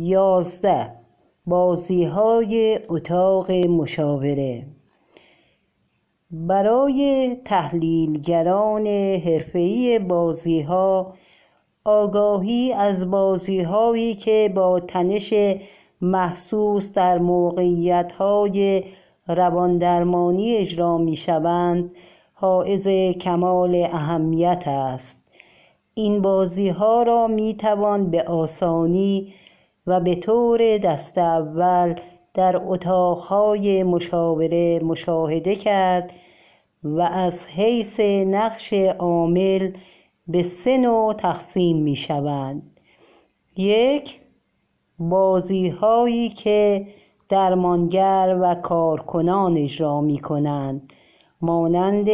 یازده بازی های اتاق مشاوره برای تحلیلگران حرفه‌ای بازی ها آگاهی از بازی هایی که با تنش محسوس در موقعیت های رواندرمانی اجرا می شوند حائز کمال اهمیت است این بازی ها را می توان به آسانی و به طور دست اول در اتاقهای مشاوره مشاهده کرد و از حیث نقش عامل به سه نوع تقسیم می شوند یک بازی هایی که درمانگر و کارکنان اجرا می کنند مانند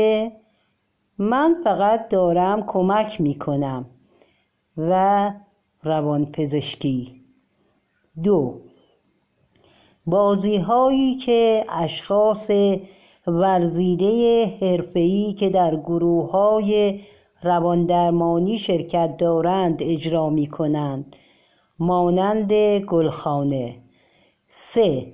من فقط دارم کمک می کنم و پزشکی. دو بازی هایی که اشخاص ورزیده حرفه‌ای که در گروه های رواندرمانی شرکت دارند اجرا می کنند مانند گلخانه سه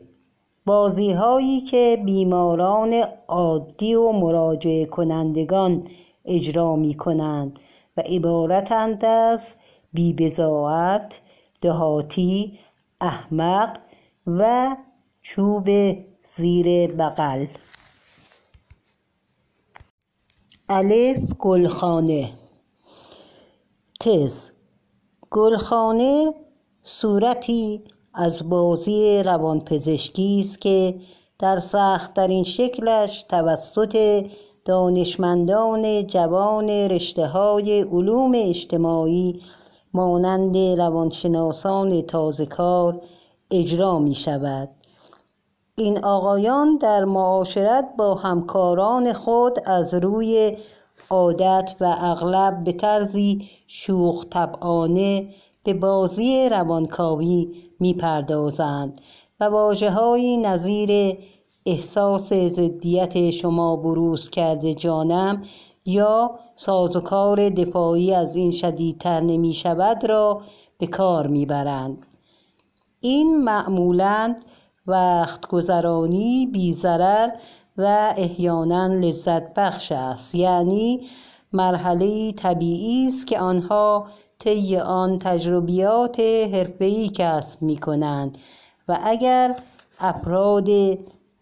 بازی هایی که بیماران عادی و مراجعه کنندگان اجرا می کنند و عبارتند از بیبزاعت، دهاتی احمق و چوب زیر بغل الف گلخانه تز گلخانه صورتی از بازی روانپزشکی است که در سختترین شکلش توسط دانشمندان جوان رشته های علوم اجتماعی مانند روانشناسان تازه کار اجرا می شود این آقایان در معاشرت با همکاران خود از روی عادت و اغلب به طرزی شوخ طبعانه به بازی روانکاوی پردازند و واجه های نظیر احساس زدیت شما بروز کرده جانم یا سازوکار دفاعی از این شدیدتر نمی شود را به کار می برند. این معمولا وقت گذرانی و احیانا لذت بخش است یعنی مرحله طبیعی است که آنها طی آن تجربیات حرفه‌ای کسب می کنند و اگر افراد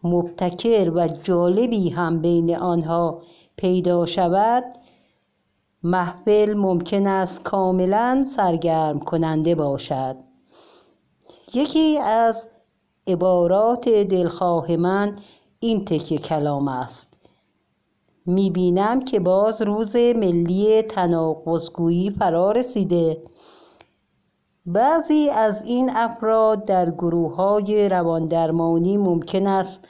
مبتکر و جالبی هم بین آنها پیدا شود محفل ممکن است کاملا سرگرم کننده باشد یکی از عبارات دلخواه من این تکه کلام است میبینم که باز روز ملی تناقضگویی فرا رسیده بعضی از این افراد در گروه های رواندرمانی ممکن است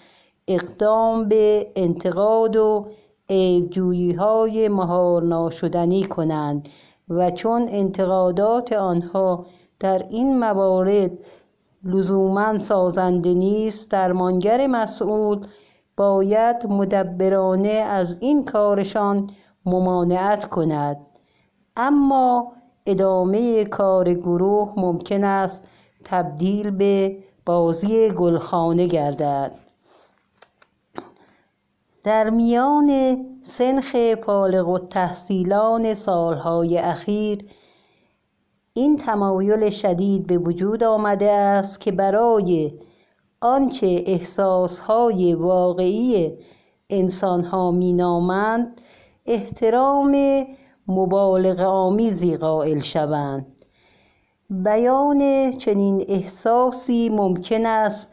اقدام به انتقاد و عیبجویی های مهار ناشدنی کنند و چون انتقادات آنها در این موارد لزوما سازنده نیست درمانگر مسئول باید مدبرانه از این کارشان ممانعت کند اما ادامه کار گروه ممکن است تبدیل به بازی گلخانه گردد در میان سنخ پالغ و تحصیلان سالهای اخیر این تمایل شدید به وجود آمده است که برای آنچه احساسهای واقعی انسانها مینامند احترام مبالغ آمیزی قائل شوند بیان چنین احساسی ممکن است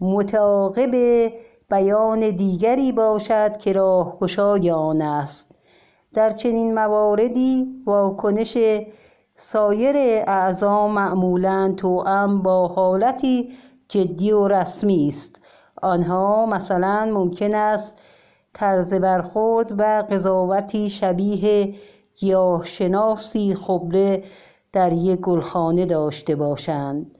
متعاقب بیان دیگری باشد که راهگشای آن است در چنین مواردی واکنش سایر اعضا معمولا توأم با حالتی جدی و رسمی است آنها مثلا ممکن است طرز برخورد و قضاوتی شبیه شناسی خبره در یک گلخانه داشته باشند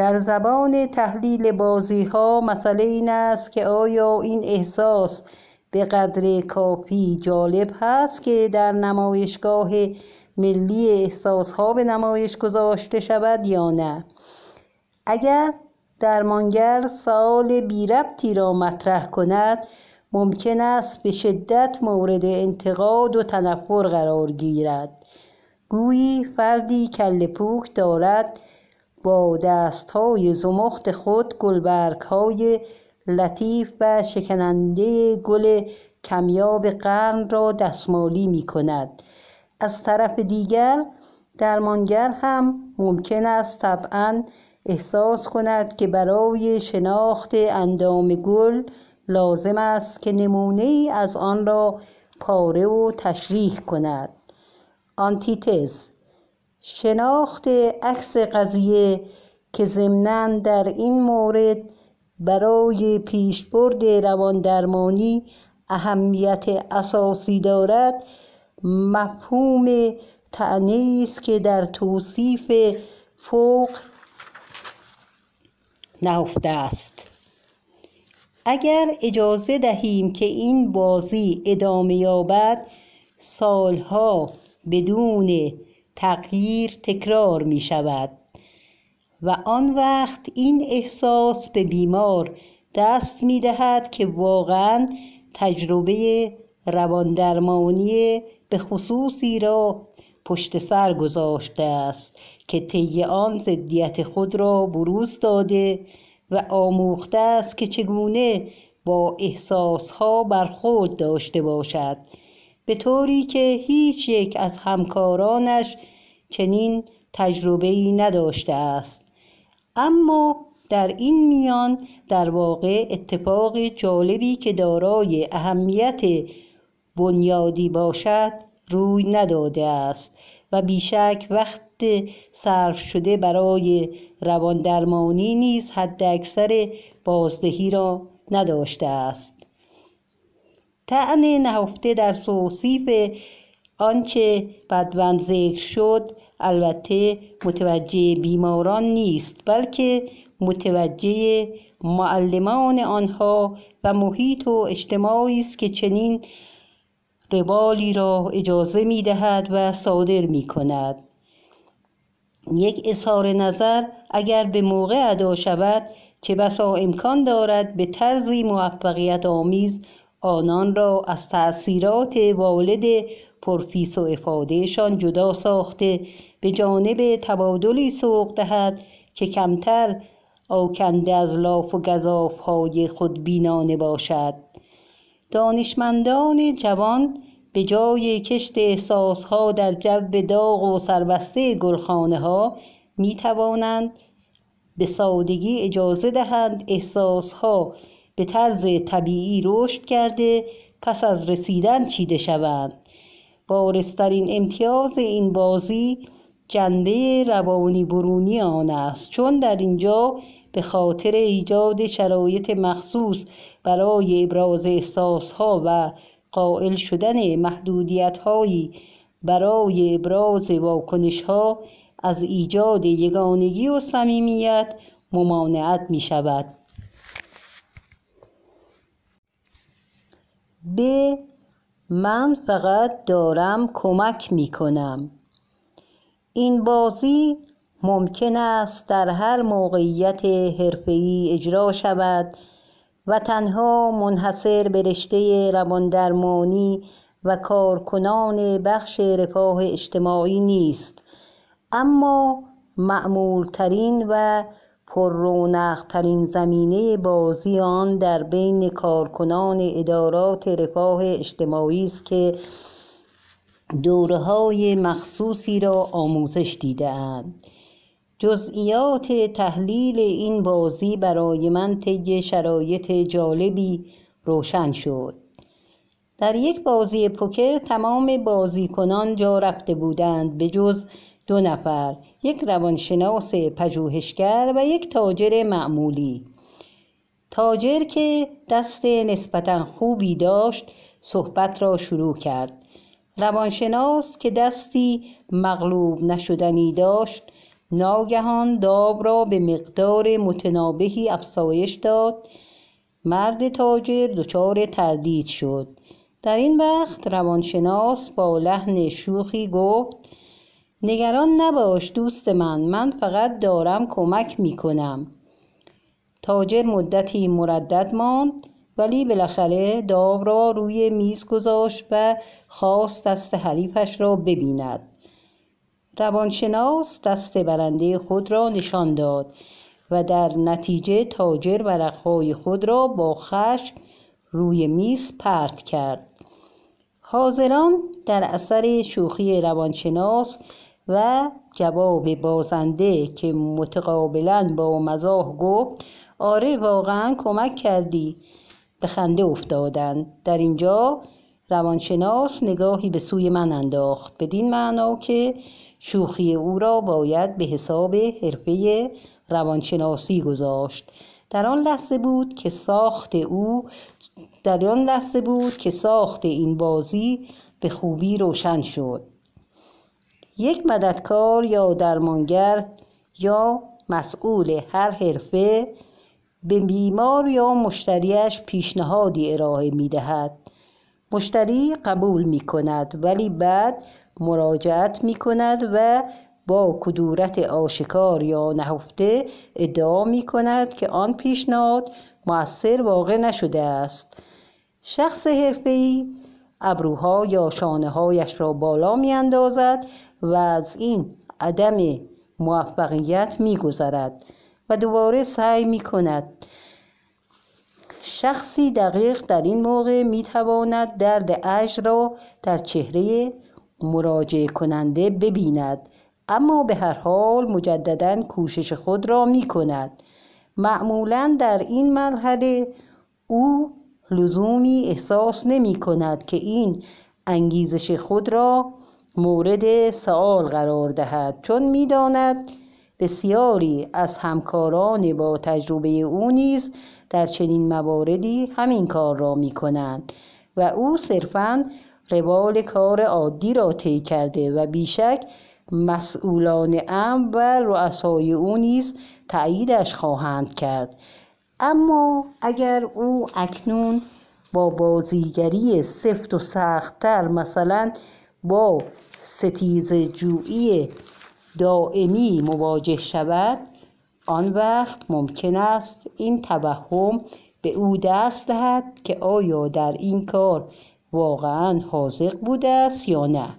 در زبان تحلیل بازی ها مسئله این است که آیا این احساس به قدر کافی جالب هست که در نمایشگاه ملی احساس ها به نمایش گذاشته شود یا نه اگر درمانگر سوال بی ربطی را مطرح کند ممکن است به شدت مورد انتقاد و تنفر قرار گیرد گویی فردی پوک دارد با دستهای زمخت خود گلبرگ های لطیف و شکننده گل کمیاب قرن را دستمالی می کند از طرف دیگر درمانگر هم ممکن است طبعا احساس کند که برای شناخت اندام گل لازم است که نمونه از آن را پاره و تشریح کند آنتیتز شناخت عکس قضیه که ضمنا در این مورد برای پیشبرد درمانی اهمیت اساسی دارد مفهوم تعنی است که در توصیف فوق نهفته است اگر اجازه دهیم که این بازی ادامه یابد سالها بدون تغییر تکرار می شود و آن وقت این احساس به بیمار دست می دهد که واقعا تجربه رواندرمانی به خصوصی را پشت سر گذاشته است که طی آن ضدیت خود را بروز داده و آموخته است که چگونه با احساسها برخورد داشته باشد به طوری که هیچ یک از همکارانش چنین تجربه نداشته است اما در این میان در واقع اتفاق جالبی که دارای اهمیت بنیادی باشد روی نداده است و بیشک وقت صرف شده برای رواندرمانی نیز حد اکثر بازدهی را نداشته است تعن نهفته در سوصیف آنچه بدوند ذکر شد البته متوجه بیماران نیست بلکه متوجه معلمان آنها و محیط و اجتماعی است که چنین روالی را اجازه می دهد و صادر می کند یک اظهار نظر اگر به موقع ادا شود چه بسا امکان دارد به طرزی موفقیت آمیز آنان را از تأثیرات والد پرفیس و افادهشان جدا ساخته به جانب تبادلی سوق دهد که کمتر آکنده از لاف و گذاف های خود بینانه باشد دانشمندان جوان به جای کشت احساس ها در جو داغ و سربسته گلخانه ها می توانند به سادگی اجازه دهند احساس ها به طرز طبیعی رشد کرده پس از رسیدن چیده شوند بارسترین امتیاز این بازی جنبه روانی برونی آن است چون در اینجا به خاطر ایجاد شرایط مخصوص برای ابراز احساسها و قائل شدن محدودیت هایی برای ابراز واکنش ها از ایجاد یگانگی و صمیمیت ممانعت می شود به من فقط دارم کمک می کنم این بازی ممکن است در هر موقعیت حرفه‌ای اجرا شود و تنها منحصر به رشته رواندرمانی و کارکنان بخش رفاه اجتماعی نیست اما معمولترین و پر ترین زمینه بازی آن در بین کارکنان ادارات رفاه اجتماعی است که دوره های مخصوصی را آموزش دیدهاند جزئیات تحلیل این بازی برای من طی شرایط جالبی روشن شد در یک بازی پوکر تمام بازیکنان جا رفته بودند به جز دو نفر یک روانشناس پژوهشگر و یک تاجر معمولی تاجر که دست نسبتا خوبی داشت صحبت را شروع کرد روانشناس که دستی مغلوب نشدنی داشت ناگهان داب را به مقدار متنابهی افزایش داد مرد تاجر دچار تردید شد در این وقت روانشناس با لحن شوخی گفت نگران نباش دوست من من فقط دارم کمک می کنم تاجر مدتی مردد ماند ولی بالاخره داو را روی میز گذاشت و خواست دست حریفش را ببیند روانشناس دست برنده خود را نشان داد و در نتیجه تاجر ورقهای خود را با خشم روی میز پرت کرد حاضران در اثر شوخی روانشناس و جواب بازنده که متقابلا با مزاح گفت آره واقعا کمک کردی به خنده افتادند در اینجا روانشناس نگاهی به سوی من انداخت بدین معنا که شوخی او را باید به حساب حرفه روانشناسی گذاشت در آن لحظه بود که ساخت او در آن لحظه بود که ساخت این بازی به خوبی روشن شد یک مددکار یا درمانگر یا مسئول هر حرفه به بیمار یا مشتریش پیشنهادی ارائه می دهد. مشتری قبول می کند ولی بعد مراجعت می کند و با کدورت آشکار یا نهفته ادعا می کند که آن پیشنهاد موثر واقع نشده است شخص حرفه‌ای ابروها یا شانه هایش را بالا می اندازد و از این عدم موفقیت گذرد و دوباره سعی می کند شخصی دقیق در این موقع می تواند درد عج را در چهره مراجع کننده ببیند اما به هر حال مجددا کوشش خود را می کند معمولا در این مرحله او لزومی احساس نمی کند که این انگیزش خود را مورد سوال قرار دهد چون میداند بسیاری از همکاران با تجربه او نیز در چنین مواردی همین کار را می کنند و او صرفا روال کار عادی را طی کرده و بیشک مسئولان ام و رؤسای او نیز تاییدش خواهند کرد اما اگر او اکنون با بازیگری سفت و سختتر مثلا با ستیز جویی دائمی مواجه شود آن وقت ممکن است این توهم به او دست دهد که آیا در این کار واقعا حاضق بوده است یا نه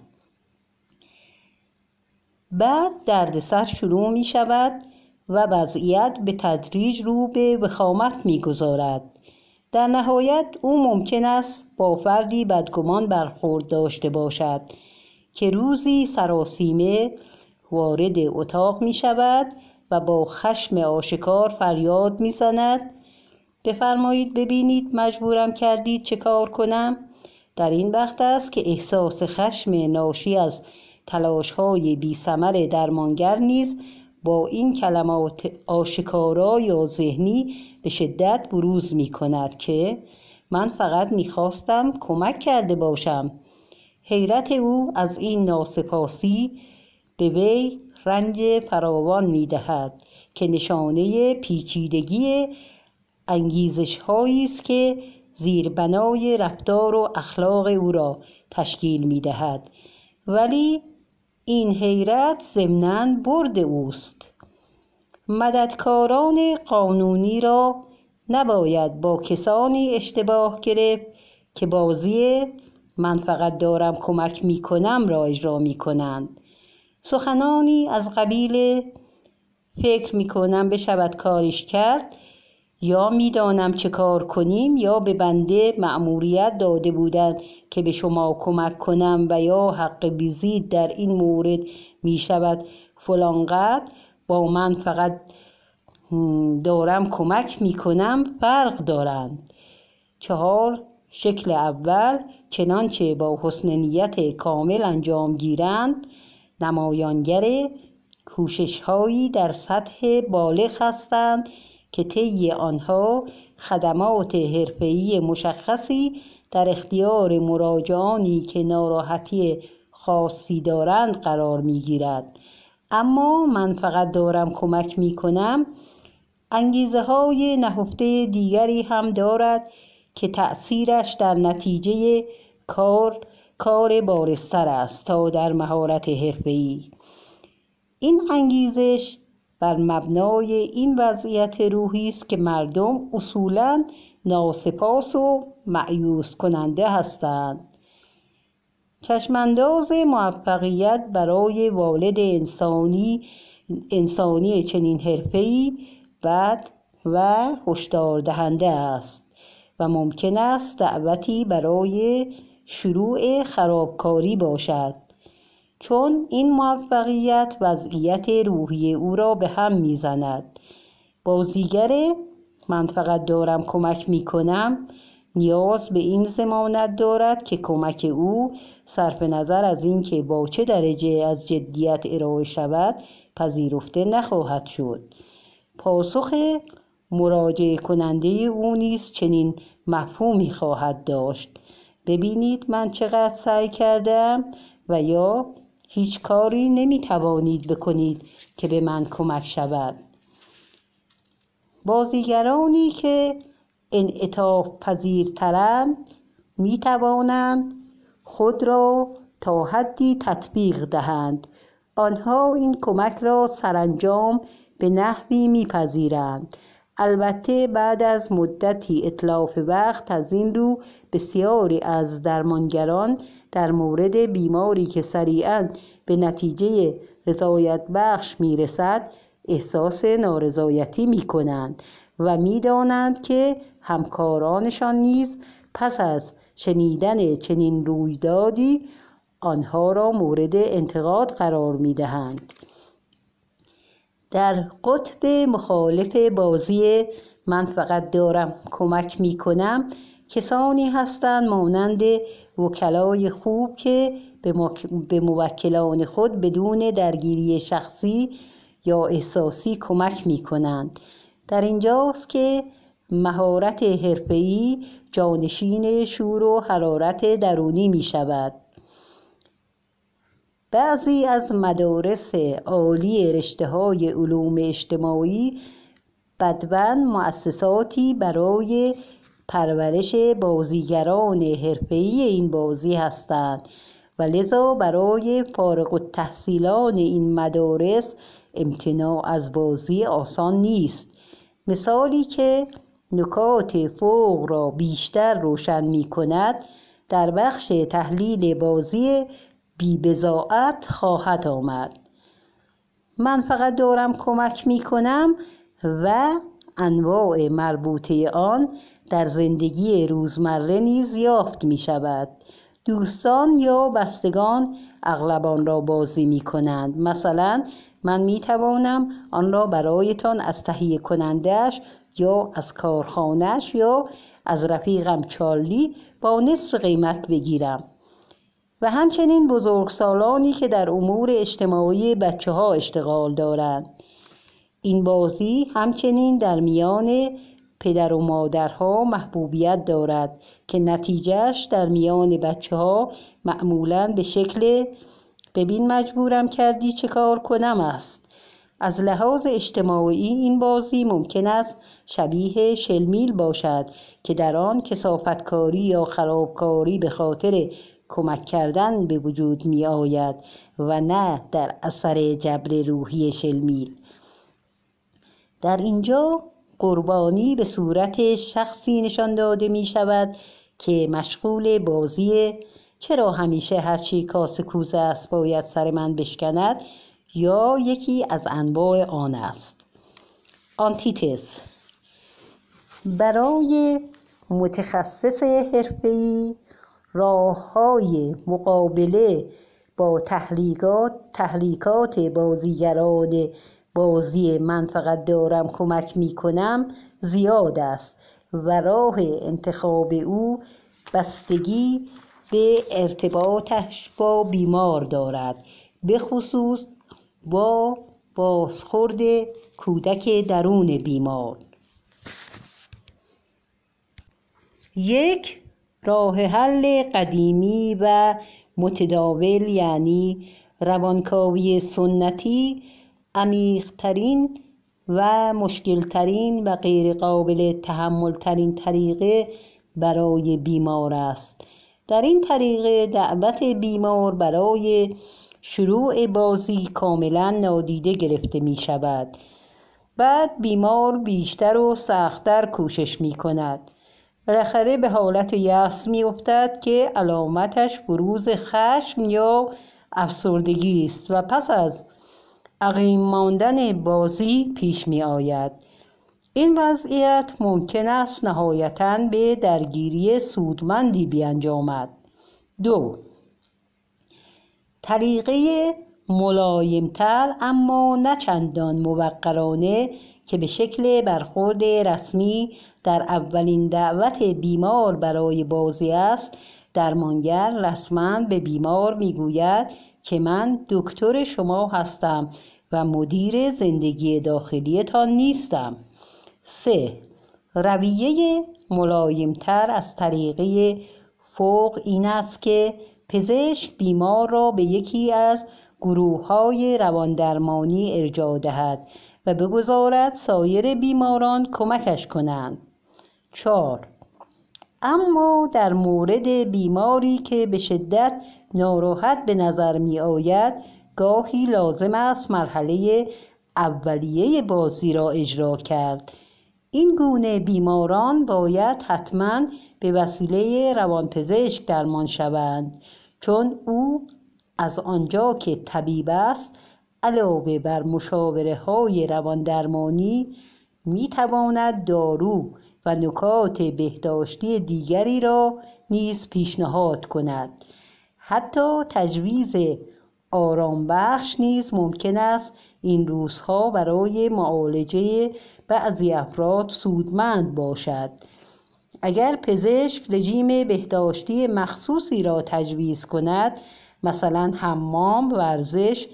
بعد دردسر شروع می شود و وضعیت به تدریج رو به وخامت می گذارد. در نهایت او ممکن است با فردی بدگمان برخورد داشته باشد که روزی سراسیمه وارد اتاق می شود و با خشم آشکار فریاد می زند بفرمایید ببینید مجبورم کردید چه کار کنم در این وقت است که احساس خشم ناشی از تلاش های بی سمر درمانگر نیز با این کلمات آشکارا یا ذهنی به شدت بروز می کند که من فقط خواستم کمک کرده باشم حیرت او از این ناسپاسی به وی رنج فراوان می دهد که نشانه پیچیدگی انگیزش هایی است که زیربنای رفتار و اخلاق او را تشکیل می دهد ولی این حیرت ضمنا برد اوست مددکاران قانونی را نباید با کسانی اشتباه گرفت که بازی من فقط دارم کمک می کنم را اجرا می کنند سخنانی از قبیل فکر می کنم بشود کارش کرد یا میدانم چه کار کنیم یا به بنده مأموریت داده بودند که به شما کمک کنم و یا حق بیزید در این مورد می شود فلانقدر با من فقط دارم کمک می کنم فرق دارند چهار شکل اول چنانچه با حسن نیت کامل انجام گیرند نمایانگر کوشش هایی در سطح بالغ هستند که طی آنها خدمات حرفه‌ای مشخصی در اختیار مراجعانی که ناراحتی خاصی دارند قرار می اما من فقط دارم کمک می کنم انگیزه های نهفته دیگری هم دارد که تأثیرش در نتیجه کار کار بارستر است تا در مهارت ای. این انگیزش بر مبنای این وضعیت روحی است که مردم اصولا ناسپاس و معیوس کننده هستند چشمانداز موفقیت برای والد انسانی انسانی چنین ای بد و هشدار دهنده است و ممکن است دعوتی برای شروع خرابکاری باشد چون این موفقیت وضعیت روحی او را به هم میزند بازیگر من فقط دارم کمک میکنم نیاز به این زمانت دارد که کمک او صرف نظر از اینکه با چه درجه از جدیت ارائه شود پذیرفته نخواهد شد پاسخ مراجعه کننده او نیز چنین مفهومی خواهد داشت ببینید من چقدر سعی کردم و یا هیچ کاری نمی توانید بکنید که به من کمک شود بازیگرانی که انعطاف پذیرترند می توانند خود را تا حدی تطبیق دهند آنها این کمک را سرانجام به نحوی میپذیرند البته بعد از مدتی اطلاف وقت از این رو بسیاری از درمانگران در مورد بیماری که سریعا به نتیجه رضایت بخش می رسد احساس نارضایتی می کنند و می دانند که همکارانشان نیز پس از شنیدن چنین رویدادی آنها را مورد انتقاد قرار می دهند. در قطب مخالف بازی من فقط دارم کمک می کنم کسانی هستند مانند وکلای خوب که به موکلان خود بدون درگیری شخصی یا احساسی کمک می کنند در اینجاست که مهارت حرفه‌ای جانشین شور و حرارت درونی می شود بعضی از مدارس عالی رشته های علوم اجتماعی بدون مؤسساتی برای پرورش بازیگران حرفه‌ای این بازی هستند و لذا برای فارغ التحصیلان این مدارس امتناع از بازی آسان نیست مثالی که نکات فوق را بیشتر روشن می کند در بخش تحلیل بازی بی بزاعت خواهد آمد من فقط دارم کمک می کنم و انواع مربوطه آن در زندگی روزمره نیز یافت می شود دوستان یا بستگان اغلب را بازی می کنند مثلا من می توانم آن را برایتان از تهیه کنندش یا از کارخانهش یا از رفیقم چارلی با نصف قیمت بگیرم و همچنین بزرگسالانی که در امور اجتماعی بچه ها اشتغال دارند این بازی همچنین در میان پدر و مادرها محبوبیت دارد که نتیجهش در میان بچه ها معمولا به شکل ببین مجبورم کردی چه کار کنم است از لحاظ اجتماعی این بازی ممکن است شبیه شلمیل باشد که در آن کسافتکاری یا خرابکاری به خاطر کمک کردن به وجود می آید و نه در اثر جبر روحی شلمیل در اینجا قربانی به صورت شخصی نشان داده می شود که مشغول بازی چرا همیشه هرچی کاسه کوزه است باید سر من بشکند یا یکی از انواع آن است آنتیتز برای متخصص حرفه‌ای راه های مقابله با تحلیقات تحریکات بازیگران بازی من فقط دارم کمک می کنم زیاد است و راه انتخاب او بستگی به ارتباطش با بیمار دارد به خصوص با بازخورد کودک درون بیمار یک راه حل قدیمی و متداول یعنی روانکاوی سنتی عمیقترین و مشکلترین و غیرقابل تحملترین طریقه برای بیمار است در این طریقه دعوت بیمار برای شروع بازی کاملا نادیده گرفته می شود بعد بیمار بیشتر و سختتر کوشش می کند بالاخره به حالت یأس میافتد که علامتش بروز خشم یا افسردگی است و پس از عقیم ماندن بازی پیش می آید این وضعیت ممکن است نهایتا به درگیری سودمندی بیانجامد دو طریقه ملایمتر اما نه چندان موقرانه که به شکل برخورد رسمی در اولین دعوت بیمار برای بازی است درمانگر رسما به بیمار میگوید که من دکتر شما هستم و مدیر زندگی داخلیتان نیستم 3. رویه ملایمتر از طریقه فوق این است که پزشک بیمار را به یکی از گروه های رواندرمانی ارجا دهد و بگذارد سایر بیماران کمکش کنند چار اما در مورد بیماری که به شدت ناراحت به نظر می آید گاهی لازم است مرحله اولیه بازی را اجرا کرد این گونه بیماران باید حتما به وسیله روانپزشک درمان شوند چون او از آنجا که طبیب است علاوه بر مشاوره های رواندرمانی می تواند دارو و نکات بهداشتی دیگری را نیز پیشنهاد کند حتی تجویز آرام بخش نیز ممکن است این روزها برای معالجه بعضی افراد سودمند باشد اگر پزشک رژیم بهداشتی مخصوصی را تجویز کند مثلا حمام ورزش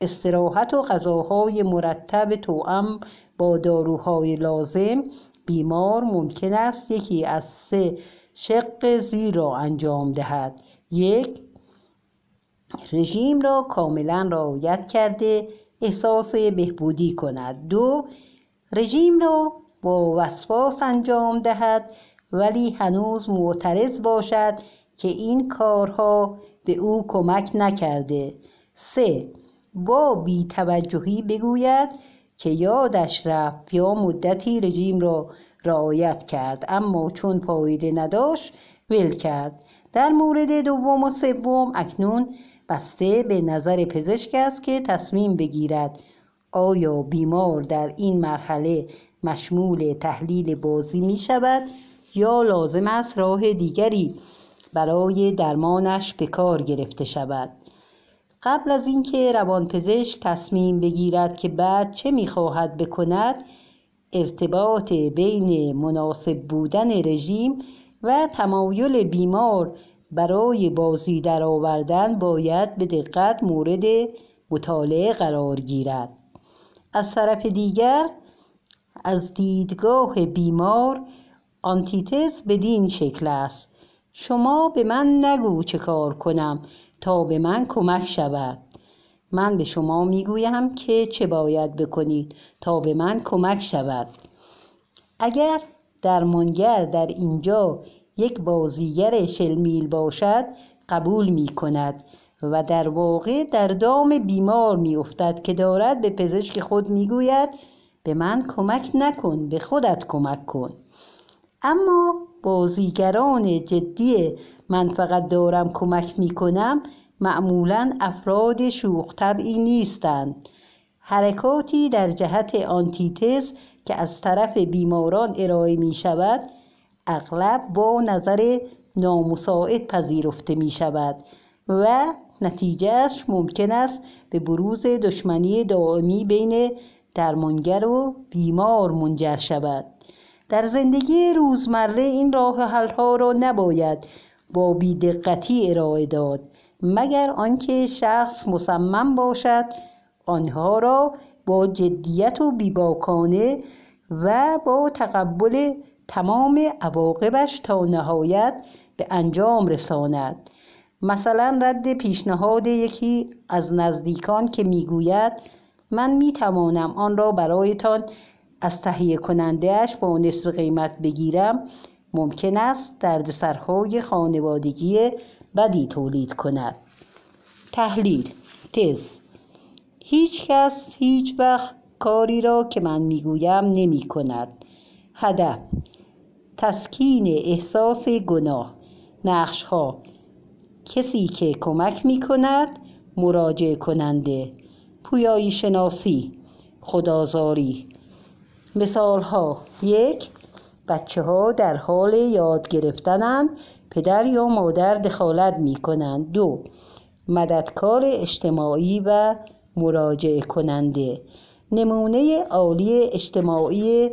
استراحت و غذاهای مرتب توأم با داروهای لازم بیمار ممکن است یکی از سه شق زیر را انجام دهد یک رژیم را کاملا رعایت کرده احساس بهبودی کند دو رژیم را با وسواس انجام دهد ولی هنوز معترض باشد که این کارها به او کمک نکرده سه با بیتوجهی بگوید که یادش رفت یا مدتی رژیم را رعایت کرد اما چون پایده نداشت ول کرد در مورد دوم و سوم اکنون بسته به نظر پزشک است که تصمیم بگیرد آیا بیمار در این مرحله مشمول تحلیل بازی می شود یا لازم است راه دیگری برای درمانش به کار گرفته شود قبل از اینکه روانپزشک تصمیم بگیرد که بعد چه میخواهد بکند ارتباط بین مناسب بودن رژیم و تمایل بیمار برای بازی درآوردن باید به دقت مورد مطالعه قرار گیرد از طرف دیگر از دیدگاه بیمار آنتیتز بدین شکل است شما به من نگو چه کار کنم تا به من کمک شود من به شما میگویم که چه باید بکنید تا به من کمک شود اگر درمانگر در اینجا یک بازیگر شلمیل باشد قبول می کند و در واقع در دام بیمار می افتد که دارد به پزشک خود می گوید به من کمک نکن به خودت کمک کن اما بازیگران جدی من فقط دارم کمک میکنم کنم معمولا افراد شوخ طبعی نیستند حرکاتی در جهت آنتیتز که از طرف بیماران ارائه می شود اغلب با نظر نامساعد پذیرفته می شود و نتیجهش ممکن است به بروز دشمنی دائمی بین درمانگر و بیمار منجر شود در زندگی روزمره این راه حلها ها را نباید با بیدقتی ارائه داد مگر آنکه شخص مصمم باشد آنها را با جدیت و بیباکانه و با تقبل تمام عواقبش تا نهایت به انجام رساند مثلا رد پیشنهاد یکی از نزدیکان که میگوید من میتوانم آن را برایتان از تهیه کنندهش با نصف قیمت بگیرم ممکن است دردسرهای خانوادگی بدی تولید کند تحلیل تز هیچ کس هیچ وقت کاری را که من میگویم نمی کند هدف تسکین احساس گناه ها کسی که کمک می کند مراجع کننده پویایی شناسی خدازاری مثال ها یک بچه ها در حال یاد گرفتنند پدر یا مادر دخالت می کنند دو مددکار اجتماعی و مراجعه کننده نمونه عالی اجتماعی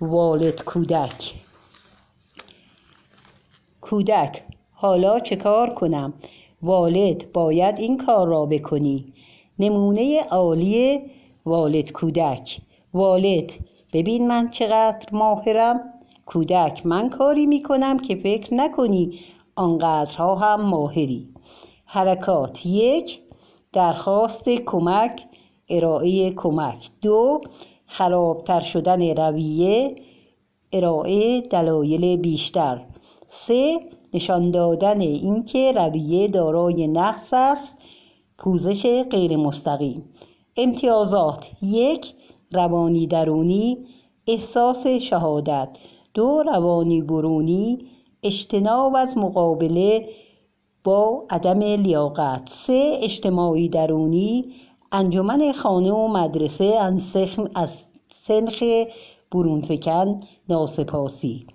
والد کودک کودک حالا چه کار کنم؟ والد باید این کار را بکنی نمونه عالی والد کودک والد ببین من چقدر ماهرم کودک من کاری میکنم که فکر نکنی آنقدرها هم ماهری حرکات یک درخواست کمک ارائه کمک دو خرابتر شدن رویه ارائه دلایل بیشتر سه نشان دادن اینکه رویه دارای نقص است پوزش غیر مستقیم امتیازات یک روانی درونی احساس شهادت دو روانی برونی اجتناب از مقابله با عدم لیاقت سه اجتماعی درونی انجمن خانه و مدرسه از سنخ برونفکن ناسپاسی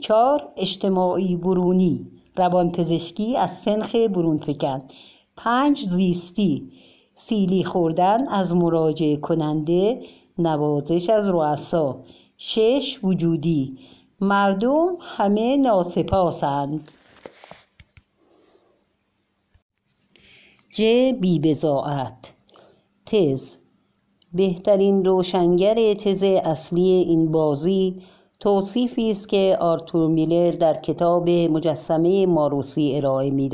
چهار اجتماعی برونی روان پزشکی از سنخ برونفکن پنج زیستی سیلی خوردن از مراجع کننده نوازش از رؤسا شش وجودی مردم همه ناسپاسند ج بیبزاعت تز بهترین روشنگر تز اصلی این بازی توصیفی است که آرتور میلر در کتاب مجسمه ماروسی ارائه می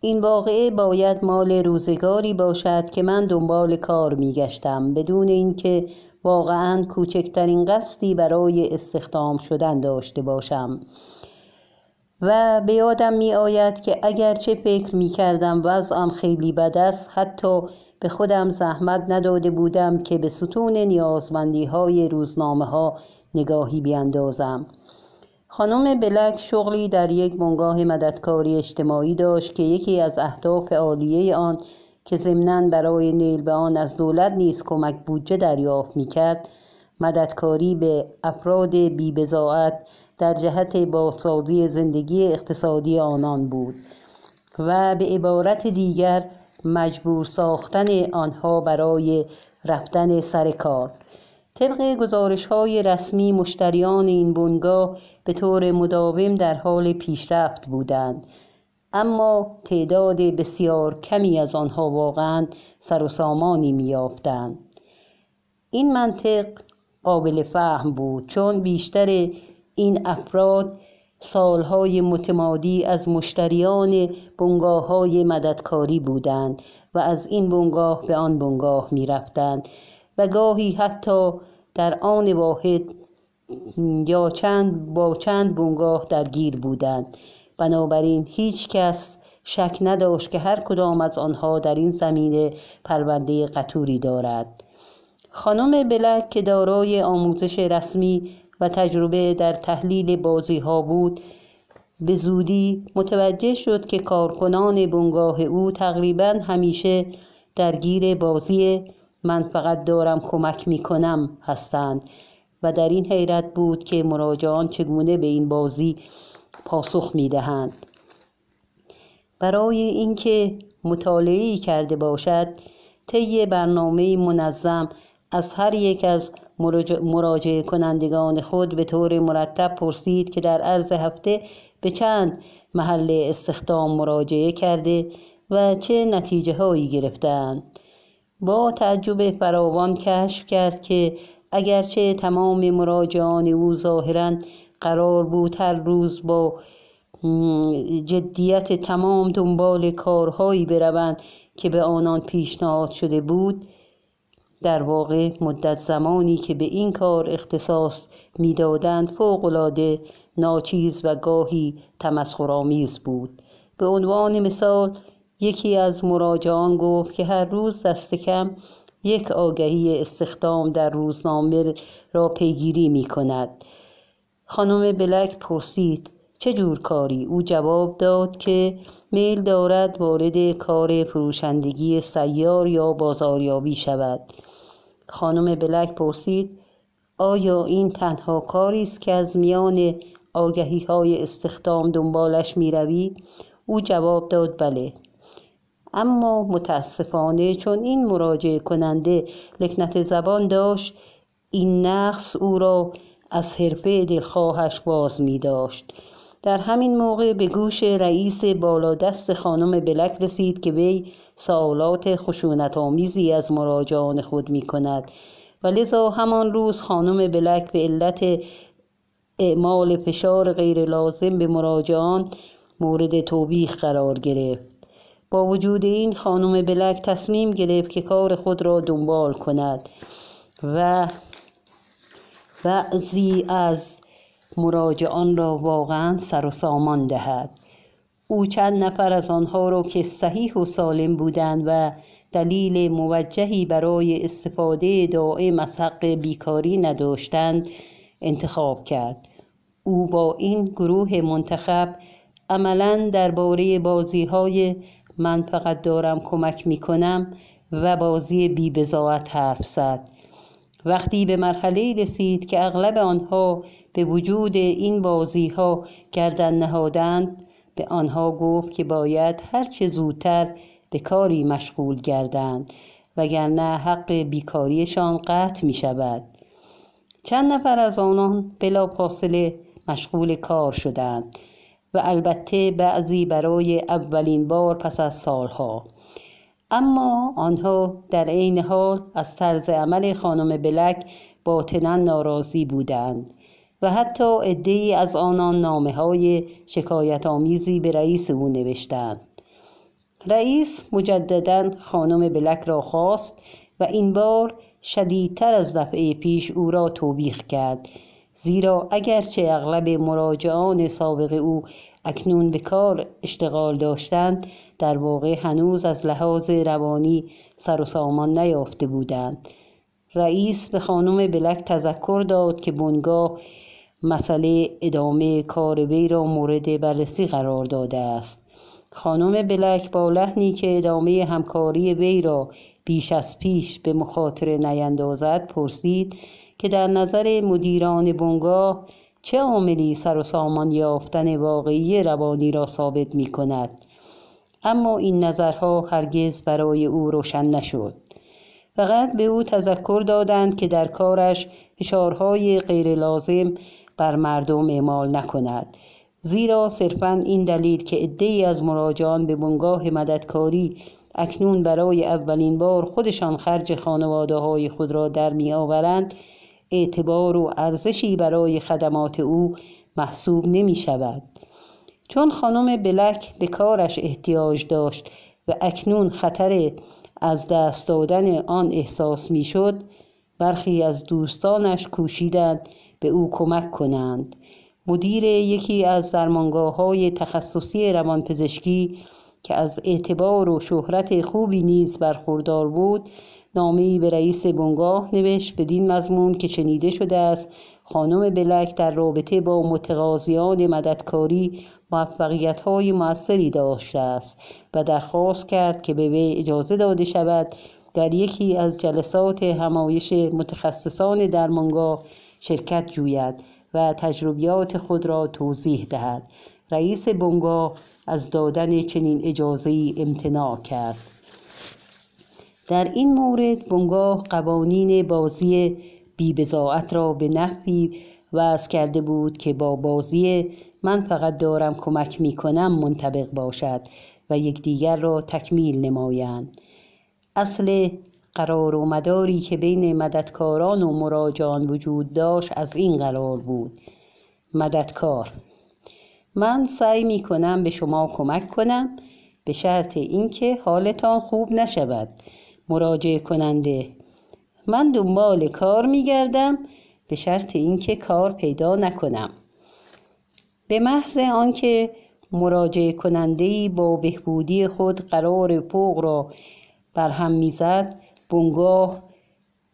این واقعه باید مال روزگاری باشد که من دنبال کار میگشتم بدون اینکه واقعا کوچکترین قصدی برای استخدام شدن داشته باشم و به یادم می آید که اگرچه فکر می کردم وضعم خیلی بد است حتی به خودم زحمت نداده بودم که به ستون نیازمندی های روزنامه ها نگاهی بیندازم خانم بلک شغلی در یک بنگاه مددکاری اجتماعی داشت که یکی از اهداف عالیه آن که ضمناً برای نیل به آن از دولت نیز کمک بودجه دریافت میکرد مددکاری به افراد بیبزاعت در جهت بازسازی زندگی اقتصادی آنان بود و به عبارت دیگر مجبور ساختن آنها برای رفتن سر کار طبق گزارش های رسمی مشتریان این بنگاه به طور مداوم در حال پیشرفت بودند اما تعداد بسیار کمی از آنها واقعا سر و سامانی میافتند این منطق قابل فهم بود چون بیشتر این افراد سالهای متمادی از مشتریان بنگاه های مددکاری بودند و از این بنگاه به آن بنگاه می رفتند و گاهی حتی در آن واحد یا چند با چند بنگاه درگیر بودند بنابراین هیچ کس شک نداشت که هر کدام از آنها در این زمینه پرونده قطوری دارد خانم بلک که دارای آموزش رسمی و تجربه در تحلیل بازی ها بود به زودی متوجه شد که کارکنان بنگاه او تقریبا همیشه درگیر بازی من فقط دارم کمک می کنم هستند و در این حیرت بود که مراجعان چگونه به این بازی پاسخ می دهند. برای اینکه مطالعه کرده باشد طی برنامه منظم از هر یک از مراجع... کنندگان خود به طور مرتب پرسید که در عرض هفته به چند محل استخدام مراجعه کرده و چه نتیجه هایی گرفتند. با تعجب فراوان کشف کرد که اگرچه تمام مراجعان او ظاهرا قرار بود هر روز با جدیت تمام دنبال کارهایی بروند که به آنان پیشنهاد شده بود در واقع مدت زمانی که به این کار اختصاص میدادند فوقالعاده ناچیز و گاهی تمسخرآمیز بود به عنوان مثال یکی از مراجعان گفت که هر روز دست کم یک آگهی استخدام در روزنامه را پیگیری می کند خانم بلک پرسید چه جور کاری او جواب داد که میل دارد وارد کار فروشندگی سیار یا بازاریابی شود خانم بلک پرسید آیا این تنها کاری است که از میان آگهی های استخدام دنبالش می روی؟ او جواب داد بله اما متاسفانه چون این مراجعه کننده لکنت زبان داشت این نقص او را از حرفه دلخواهش باز می داشت در همین موقع به گوش رئیس بالادست خانم بلک رسید که وی سوالات خشونت آمیزی از مراجعان خود می کند و لذا همان روز خانم بلک به علت اعمال فشار غیر لازم به مراجعان مورد توبیخ قرار گرفت با وجود این خانم بلک تصمیم گرفت که کار خود را دنبال کند و بعضی از مراجعان را واقعا سر و سامان دهد او چند نفر از آنها را که صحیح و سالم بودند و دلیل موجهی برای استفاده دائم از حق بیکاری نداشتند انتخاب کرد او با این گروه منتخب عملا درباره بازی های من فقط دارم کمک میکنم و بازی بی بزاعت حرف زد وقتی به مرحله رسید که اغلب آنها به وجود این بازی ها گردن نهادند به آنها گفت که باید هرچه زودتر به کاری مشغول گردند وگرنه حق بیکاریشان قطع می شود چند نفر از آنان بلا مشغول کار شدند و البته بعضی برای اولین بار پس از سالها اما آنها در عین حال از طرز عمل خانم بلک باطنا ناراضی بودند و حتی عدهای از آنان نامه های شکایت آمیزی به رئیس او نوشتند رئیس مجددا خانم بلک را خواست و این بار شدیدتر از دفعه پیش او را توبیخ کرد زیرا اگرچه اغلب مراجعان سابق او اکنون به کار اشتغال داشتند در واقع هنوز از لحاظ روانی سر و سامان نیافته بودند رئیس به خانم بلک تذکر داد که بنگاه مسئله ادامه کار وی را مورد بررسی قرار داده است خانم بلک با لحنی که ادامه همکاری وی را بیش از پیش به مخاطره نیندازد پرسید که در نظر مدیران بنگاه چه عاملی سر و سامان یافتن واقعی روانی را ثابت می کند اما این نظرها هرگز برای او روشن نشد فقط به او تذکر دادند که در کارش فشارهای غیر لازم بر مردم اعمال نکند زیرا صرفا این دلیل که عدهای از مراجعان به بنگاه مددکاری اکنون برای اولین بار خودشان خرج خانواده های خود را در می آورند اعتبار و ارزشی برای خدمات او محسوب نمی شود چون خانم بلک به کارش احتیاج داشت و اکنون خطر از دست دادن آن احساس می شد برخی از دوستانش کوشیدند به او کمک کنند مدیر یکی از درمانگاه های تخصصی روانپزشکی که از اعتبار و شهرت خوبی نیز برخوردار بود ای به رئیس بنگاه نوشت بدین مضمون که شنیده شده است خانم بلک در رابطه با متقاضیان مددکاری موفقیت های موثری داشته است و درخواست کرد که به وی اجازه داده شود در یکی از جلسات همایش متخصصان درمانگاه شرکت جوید و تجربیات خود را توضیح دهد رئیس بنگاه از دادن چنین اجازه ای امتناع کرد در این مورد بنگاه قوانین بازی بیبزاعت را به نحوی وضع کرده بود که با بازی من فقط دارم کمک می کنم منطبق باشد و یکدیگر را تکمیل نمایند اصل قرار و مداری که بین مددکاران و مراجعان وجود داشت از این قرار بود مددکار من سعی می کنم به شما کمک کنم به شرط اینکه حالتان خوب نشود مراجعه کننده من دنبال کار میگردم به شرط اینکه کار پیدا نکنم به محض آنکه مراجعه کننده با بهبودی خود قرار فوق را برهم میزد بنگاه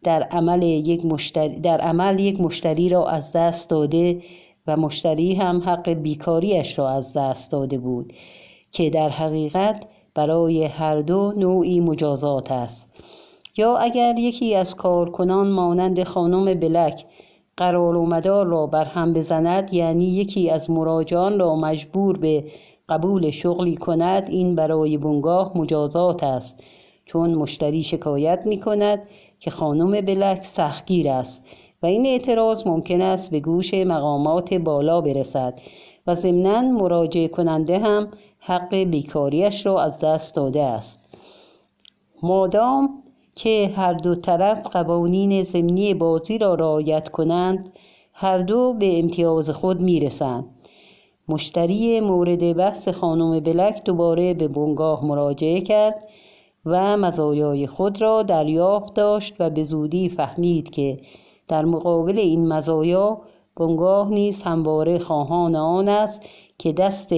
در عمل, یک مشتری در عمل یک مشتری را از دست داده و مشتری هم حق بیکاریش را از دست داده بود که در حقیقت برای هر دو نوعی مجازات است یا اگر یکی از کارکنان مانند خانم بلک قرار و مدار را بر هم بزند یعنی یکی از مراجعان را مجبور به قبول شغلی کند این برای بنگاه مجازات است چون مشتری شکایت می کند که خانم بلک سختگیر است و این اعتراض ممکن است به گوش مقامات بالا برسد و ضمنا مراجع کننده هم حق بیکاریش را از دست داده است مادام که هر دو طرف قوانین زمینی بازی را رعایت کنند هر دو به امتیاز خود میرسند مشتری مورد بحث خانم بلک دوباره به بنگاه مراجعه کرد و مزایای خود را دریافت داشت و به زودی فهمید که در مقابل این مزایا بنگاه نیز همواره خواهان آن است که دست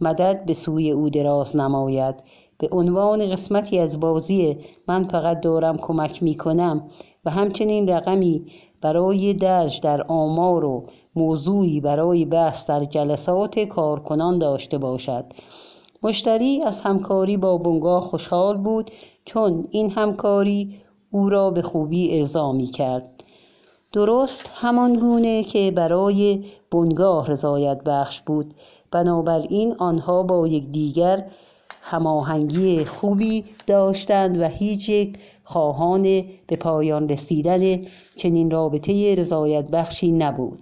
مدد به سوی او دراز نماید به عنوان قسمتی از بازی من فقط دارم کمک می کنم و همچنین رقمی برای درج در آمار و موضوعی برای بحث در جلسات کارکنان داشته باشد مشتری از همکاری با بنگاه خوشحال بود چون این همکاری او را به خوبی ارضا می کرد درست همان گونه که برای بنگاه رضایت بخش بود بنابراین آنها با یکدیگر هماهنگی خوبی داشتند و هیچ یک خواهان به پایان رسیدن چنین رابطه رضایت بخشی نبود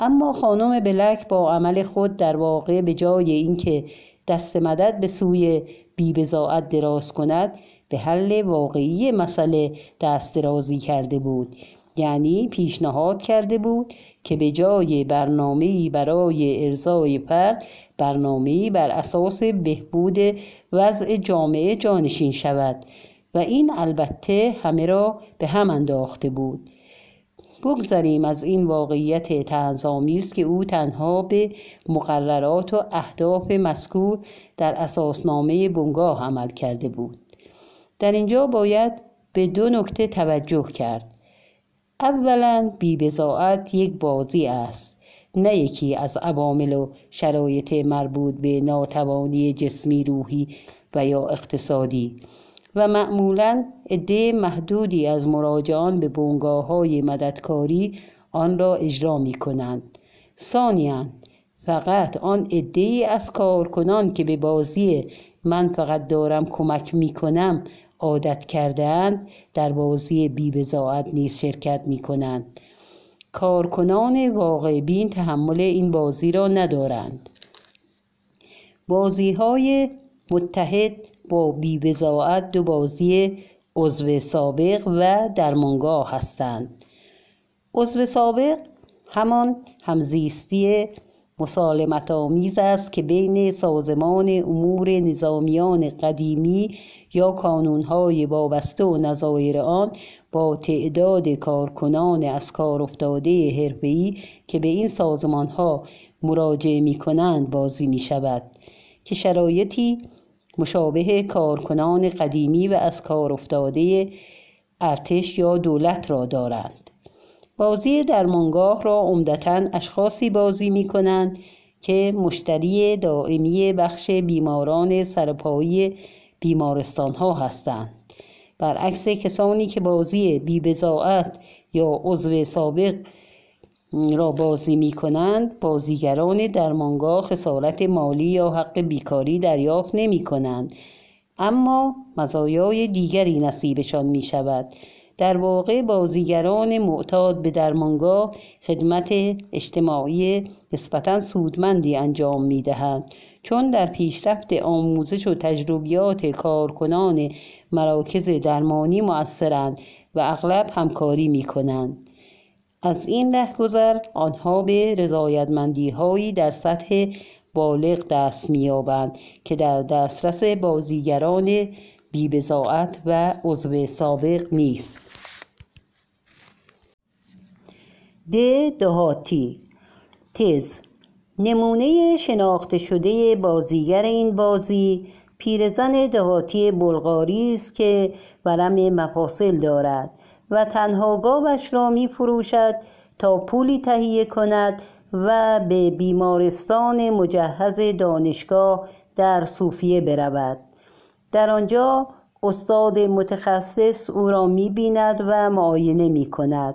اما خانم بلک با عمل خود در واقع به جای اینکه دست مدد به سوی بیبزاعت دراز کند به حل واقعی مسئله دست درازی کرده بود یعنی پیشنهاد کرده بود که به جای برنامه برای ارزای فرد برنامه بر اساس بهبود وضع جامعه جانشین شود و این البته همه را به هم انداخته بود بگذاریم از این واقعیت تنظامی است که او تنها به مقررات و اهداف مذکور در اساسنامه بنگاه عمل کرده بود در اینجا باید به دو نکته توجه کرد اولا بزاعت یک بازی است نه یکی از عوامل و شرایط مربوط به ناتوانی جسمی روحی و یا اقتصادی و معمولا عده محدودی از مراجعان به بنگاه های مددکاری آن را اجرا می کنند ثانیا فقط آن عده از کارکنان که به بازی من فقط دارم کمک می کنم عادت کردند در بازی بیبزاعت نیز شرکت می کنند کارکنان واقع بین تحمل این بازی را ندارند بازی های متحد با بیبزاعت دو بازی عضو سابق و درمانگاه هستند عضو سابق همان همزیستی مسالمت آمیز است که بین سازمان امور نظامیان قدیمی یا کانونهای وابسته و نظایر آن با تعداد کارکنان از کار افتاده حرفه‌ای که به این سازمانها مراجعه می کنند بازی می شود که شرایطی مشابه کارکنان قدیمی و از کار افتاده ارتش یا دولت را دارند بازی درمانگاه را عمدتا اشخاصی بازی می کنند که مشتری دائمی بخش بیماران سرپایی بیمارستان ها هستند برعکس کسانی که بازی بیبزاعت یا عضو سابق را بازی می کنند بازیگران درمانگاه خسارت مالی یا حق بیکاری دریافت نمی کنند اما مزایای دیگری نصیبشان می شود در واقع بازیگران معتاد به درمانگاه خدمت اجتماعی نسبتا سودمندی انجام می چون در پیشرفت آموزش و تجربیات کارکنان مراکز درمانی مؤثرند و اغلب همکاری می کنند. از این گذر آنها به رضایتمندی هایی در سطح بالغ دست می‌یابند که در دسترس بازیگران بیبزاعت و عضو سابق نیست د دهاتی تز نمونه شناخته شده بازیگر این بازی پیرزن دهاتی بلغاری است که ورم مفاصل دارد و تنها گاوش را می فروشد تا پولی تهیه کند و به بیمارستان مجهز دانشگاه در صوفیه برود در آنجا استاد متخصص او را می بیند و معاینه می کند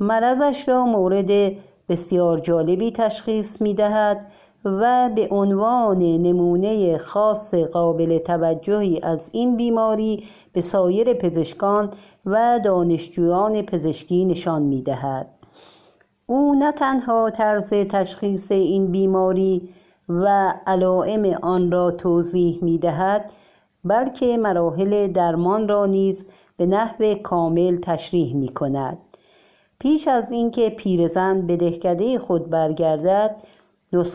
مرضش را مورد بسیار جالبی تشخیص می دهد و به عنوان نمونه خاص قابل توجهی از این بیماری به سایر پزشکان و دانشجویان پزشکی نشان می دهد. او نه تنها طرز تشخیص این بیماری و علائم آن را توضیح می دهد بلکه مراحل درمان را نیز به نحو کامل تشریح می کند پیش از اینکه پیرزن به دهکده خود برگردد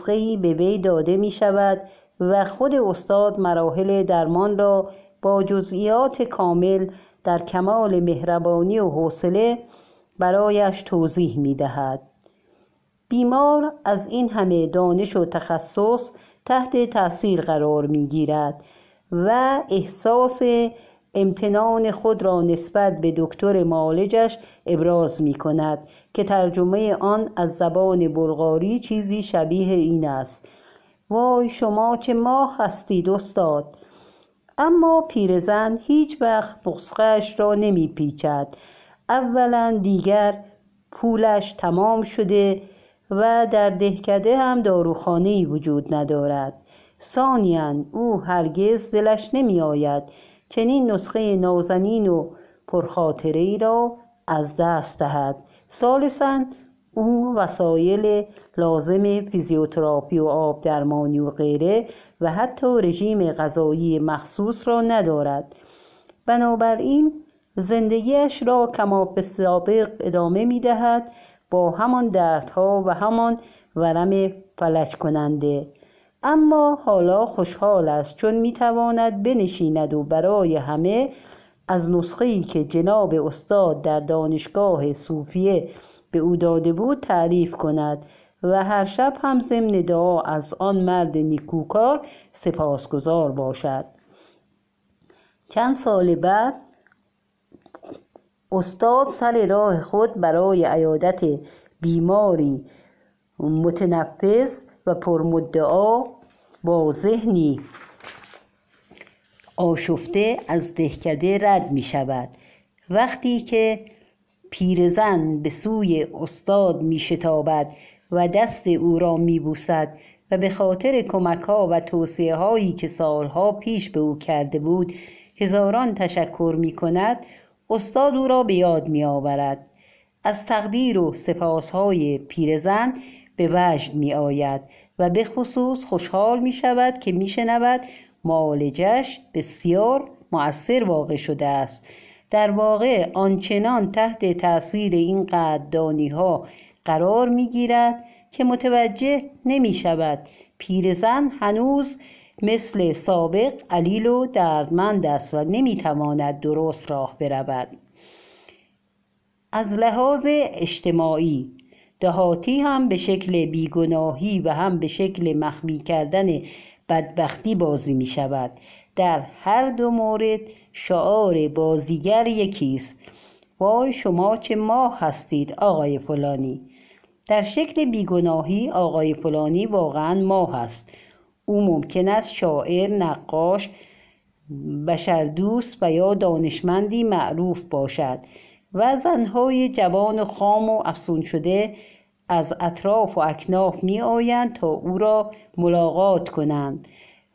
ای به وی داده می شود و خود استاد مراحل درمان را با جزئیات کامل در کمال مهربانی و حوصله برایش توضیح می دهد. بیمار از این همه دانش و تخصص تحت تاثیر قرار می گیرد و احساس امتنان خود را نسبت به دکتر معالجش ابراز می کند که ترجمه آن از زبان بلغاری چیزی شبیه این است وای شما چه ماه هستید استاد اما پیرزن هیچ وقت نسخهش را نمی پیچد اولا دیگر پولش تمام شده و در دهکده هم داروخانه وجود ندارد سانیان او هرگز دلش نمی آید چنین نسخه نازنین و پرخاطره ای را از دست دهد ثالثا او وسایل لازم فیزیوتراپی و آب درمانی و غیره و حتی رژیم غذایی مخصوص را ندارد بنابراین زندگیش را کما سابق ادامه می دهد با همان دردها و همان ورم فلج کننده اما حالا خوشحال است چون میتواند بنشیند و برای همه از ای که جناب استاد در دانشگاه صوفیه به او داده بود تعریف کند و هر شب هم ضمن دعا از آن مرد نیکوکار سپاسگزار باشد چند سال بعد استاد سر راه خود برای عیادت بیماری متنفذ و پرمدعا با ذهنی آشفته از دهکده رد می شود وقتی که پیرزن به سوی استاد می شتابد و دست او را می بوسد و به خاطر کمک ها و توصیه هایی که سالها پیش به او کرده بود هزاران تشکر می کند استاد او را به یاد می آورد از تقدیر و سپاس های پیرزن به وجد می آید و به خصوص خوشحال می شود که می شنود معالجش بسیار مؤثر واقع شده است در واقع آنچنان تحت تاثیر این قدردانی ها قرار می گیرد که متوجه نمی شود پیرزن هنوز مثل سابق علیل و دردمند است و تواند درست راه برود از لحاظ اجتماعی دهاتی هم به شکل بیگناهی و هم به شکل مخمی کردن بدبختی بازی می شود در هر دو مورد شعار بازیگر یکیست وای شما چه ماه هستید آقای فلانی در شکل بیگناهی آقای فلانی واقعا ماه هست. او ممکن است شاعر نقاش بشردوست و یا دانشمندی معروف باشد و زنهای جوان و خام و افسون شده از اطراف و اکناف می آیند تا او را ملاقات کنند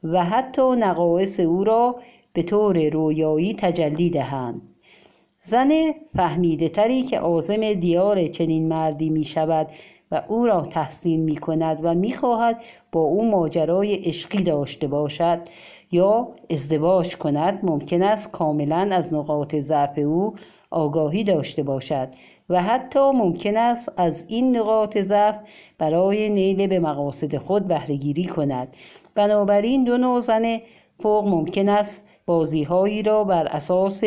و حتی نقایص او را به طور رویایی تجلی دهند زن فهمیده تری که عازم دیار چنین مردی می شود و او را تحسین می کند و می خواهد با او ماجرای عشقی داشته باشد یا ازدواج کند ممکن است کاملا از نقاط ضعف او آگاهی داشته باشد و حتی ممکن است از این نقاط ضعف برای نیل به مقاصد خود بهرهگیری کند بنابراین دو نوزن فوق ممکن است بازیهایی را بر اساس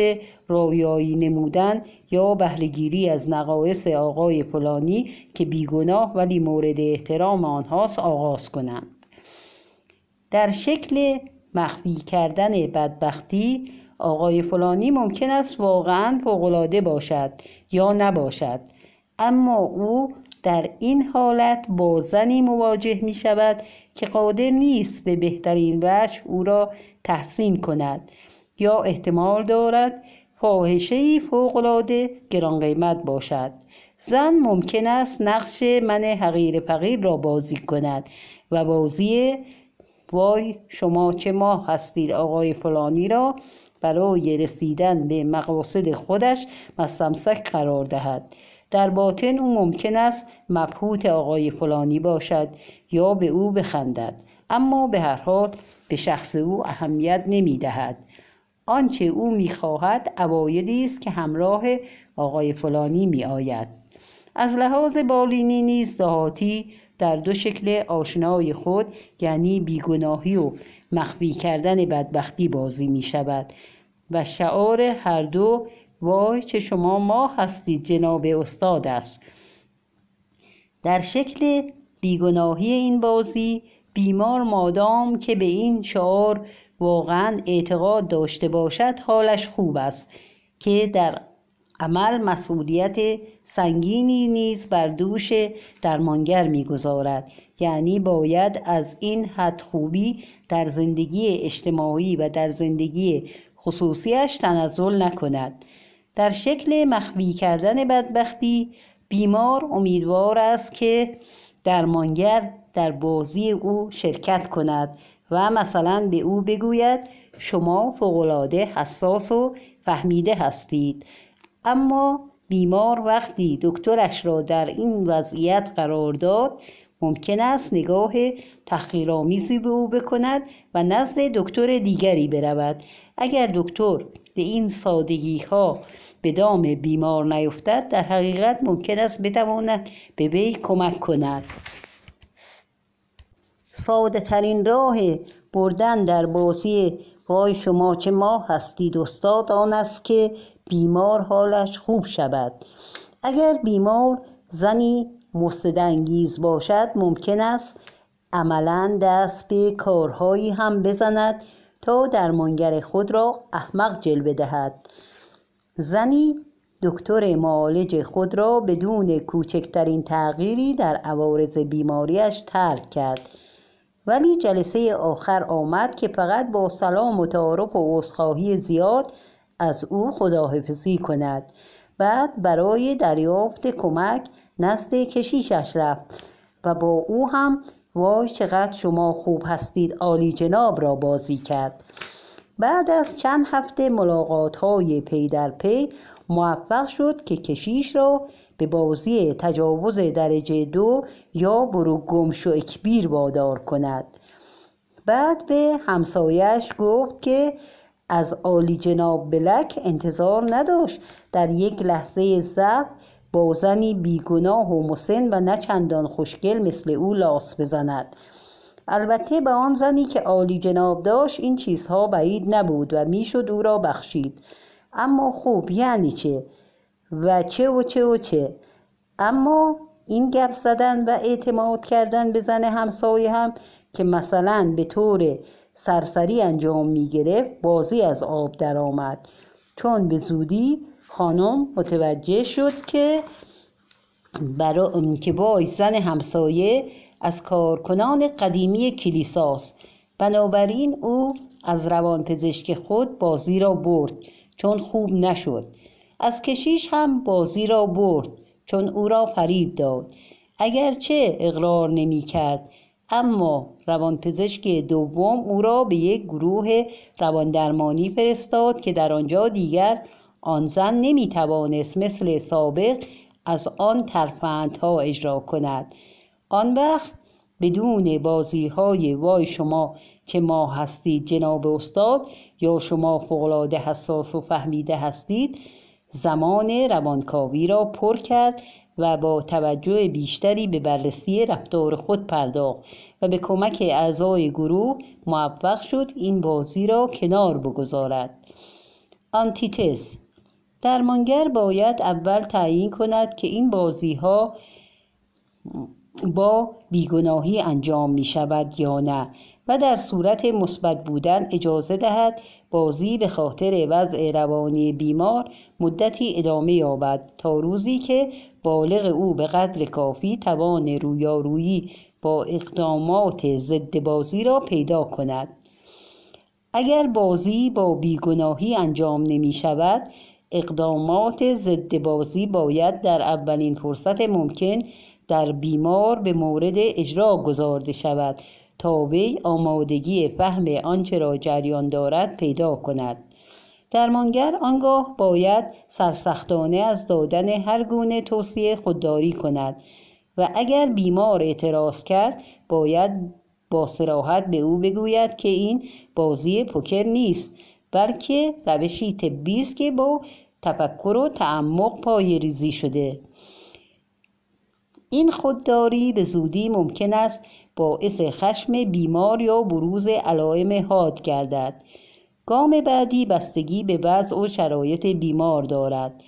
رویایی نمودن یا بهرهگیری از نقایص آقای پلانی که بیگناه ولی مورد احترام آنهاست آغاز کنند در شکل مخفی کردن بدبختی آقای فلانی ممکن است واقعا فوقالعاده باشد یا نباشد اما او در این حالت با زنی مواجه می شود که قادر نیست به بهترین وجه او را تحسین کند یا احتمال دارد فاحشهای فوقالعاده گران قیمت باشد زن ممکن است نقش من حقیر فقیر را بازی کند و بازی وای شما چه ما هستید آقای فلانی را برای رسیدن به مقاصد خودش مستمسک قرار دهد در باطن او ممکن است مبهوت آقای فلانی باشد یا به او بخندد اما به هر حال به شخص او اهمیت نمی دهد آنچه او میخواهد عوایدی است که همراه آقای فلانی می آید از لحاظ بالینی نیز دهاتی در دو شکل آشنای خود یعنی بیگناهی و مخفی کردن بدبختی بازی می شود و شعار هر دو وای چه شما ما هستید جناب استاد است در شکل بیگناهی این بازی بیمار مادام که به این شعار واقعا اعتقاد داشته باشد حالش خوب است که در عمل مسئولیت سنگینی نیز بر دوش درمانگر میگذارد یعنی باید از این حد خوبی در زندگی اجتماعی و در زندگی خصوصیش تنزل نکند در شکل مخفی کردن بدبختی بیمار امیدوار است که درمانگر در بازی او شرکت کند و مثلا به او بگوید شما فوقالعاده حساس و فهمیده هستید اما بیمار وقتی دکترش را در این وضعیت قرار داد ممکن است نگاه تحقیرآمیزی به او بکند و نزد دکتر دیگری برود اگر دکتر به این سادگی ها به دام بیمار نیفتد در حقیقت ممکن است بتواند به وی کمک کند ساده ترین راه بردن در بازی وای شما چه ما هستید استاد آن است که بیمار حالش خوب شود اگر بیمار زنی مستدنگیز باشد ممکن است عملا دست به کارهایی هم بزند تا درمانگر خود را احمق جلوه دهد زنی دکتر معالج خود را بدون کوچکترین تغییری در عوارض بیماریش ترک کرد ولی جلسه آخر آمد که فقط با سلام و تعارف و عذرخواهی زیاد از او خداحفظی کند بعد برای دریافت کمک نزد کشیشش رفت و با او هم وای چقدر شما خوب هستید عالی جناب را بازی کرد بعد از چند هفته ملاقات های پی در پی موفق شد که کشیش را به بازی تجاوز درجه دو یا برو گمش و اکبیر وادار کند بعد به همسایش گفت که از عالی جناب بلک انتظار نداشت در یک لحظه ضعف با زنی بیگناه و مسن و نه چندان خوشگل مثل او لاس بزند البته به آن زنی که عالی جناب داشت این چیزها بعید نبود و میشد او را بخشید اما خوب یعنی چه و چه و چه و چه اما این گپ زدن و اعتماد کردن به زن همسایه هم که مثلا به طور سرسری انجام می گرفت بازی از آب درآمد چون به زودی خانم متوجه شد که برای که وای زن همسایه از کارکنان قدیمی کلیساست بنابراین او از روانپزشک خود بازی را برد چون خوب نشد از کشیش هم بازی را برد چون او را فریب داد اگرچه اقرار نمی کرد اما روانپزشک دوم او را به یک گروه رواندرمانی فرستاد که در آنجا دیگر آن زن نمی توانست مثل سابق از آن ها اجرا کند آن وقت بدون بازی های وای شما که ما هستید جناب استاد یا شما فوقالعاده حساس و فهمیده هستید زمان روانکاوی را پر کرد و با توجه بیشتری به بررسی رفتار خود پرداخت و به کمک اعضای گروه موفق شد این بازی را کنار بگذارد آنتیتز درمانگر باید اول تعیین کند که این بازی ها با بیگناهی انجام می شود یا نه و در صورت مثبت بودن اجازه دهد بازی به خاطر وضع روانی بیمار مدتی ادامه یابد تا روزی که بالغ او به قدر کافی توان رویارویی با اقدامات ضد بازی را پیدا کند اگر بازی با بیگناهی انجام نمی شود اقدامات ضد بازی باید در اولین فرصت ممکن در بیمار به مورد اجرا گذارده شود تا وی آمادگی فهم آنچه را جریان دارد پیدا کند درمانگر آنگاه باید سرسختانه از دادن هر گونه توصیه خودداری کند و اگر بیمار اعتراض کرد باید با سراحت به او بگوید که این بازی پوکر نیست بلکه روشی طبی است که با تفکر و تعمق پای ریزی شده این خودداری به زودی ممکن است باعث خشم بیمار یا بروز علائم حاد گردد گام بعدی بستگی به وضع و شرایط بیمار دارد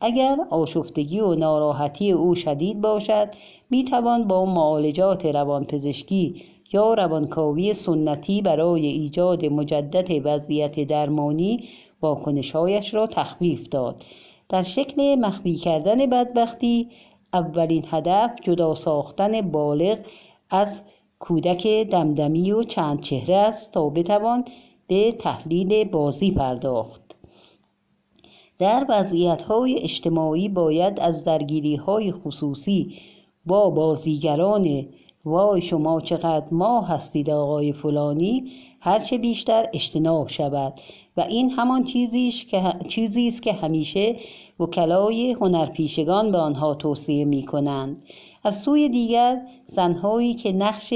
اگر آشفتگی و ناراحتی او شدید باشد می توان با معالجات روانپزشکی یا روانکاوی سنتی برای ایجاد مجدد وضعیت درمانی واکنشهایش را تخفیف داد در شکل مخفی کردن بدبختی اولین هدف جدا ساختن بالغ از کودک دمدمی و چند چهره است تا بتوان به تحلیل بازی پرداخت در وضعیت های اجتماعی باید از درگیری های خصوصی با بازیگران وای شما چقدر ما هستید آقای فلانی هرچه بیشتر اجتناب شود و این همان چیزیش که چیزی است که همیشه وکلای هنرپیشگان به آنها توصیه می کنند از سوی دیگر زنهایی که نقش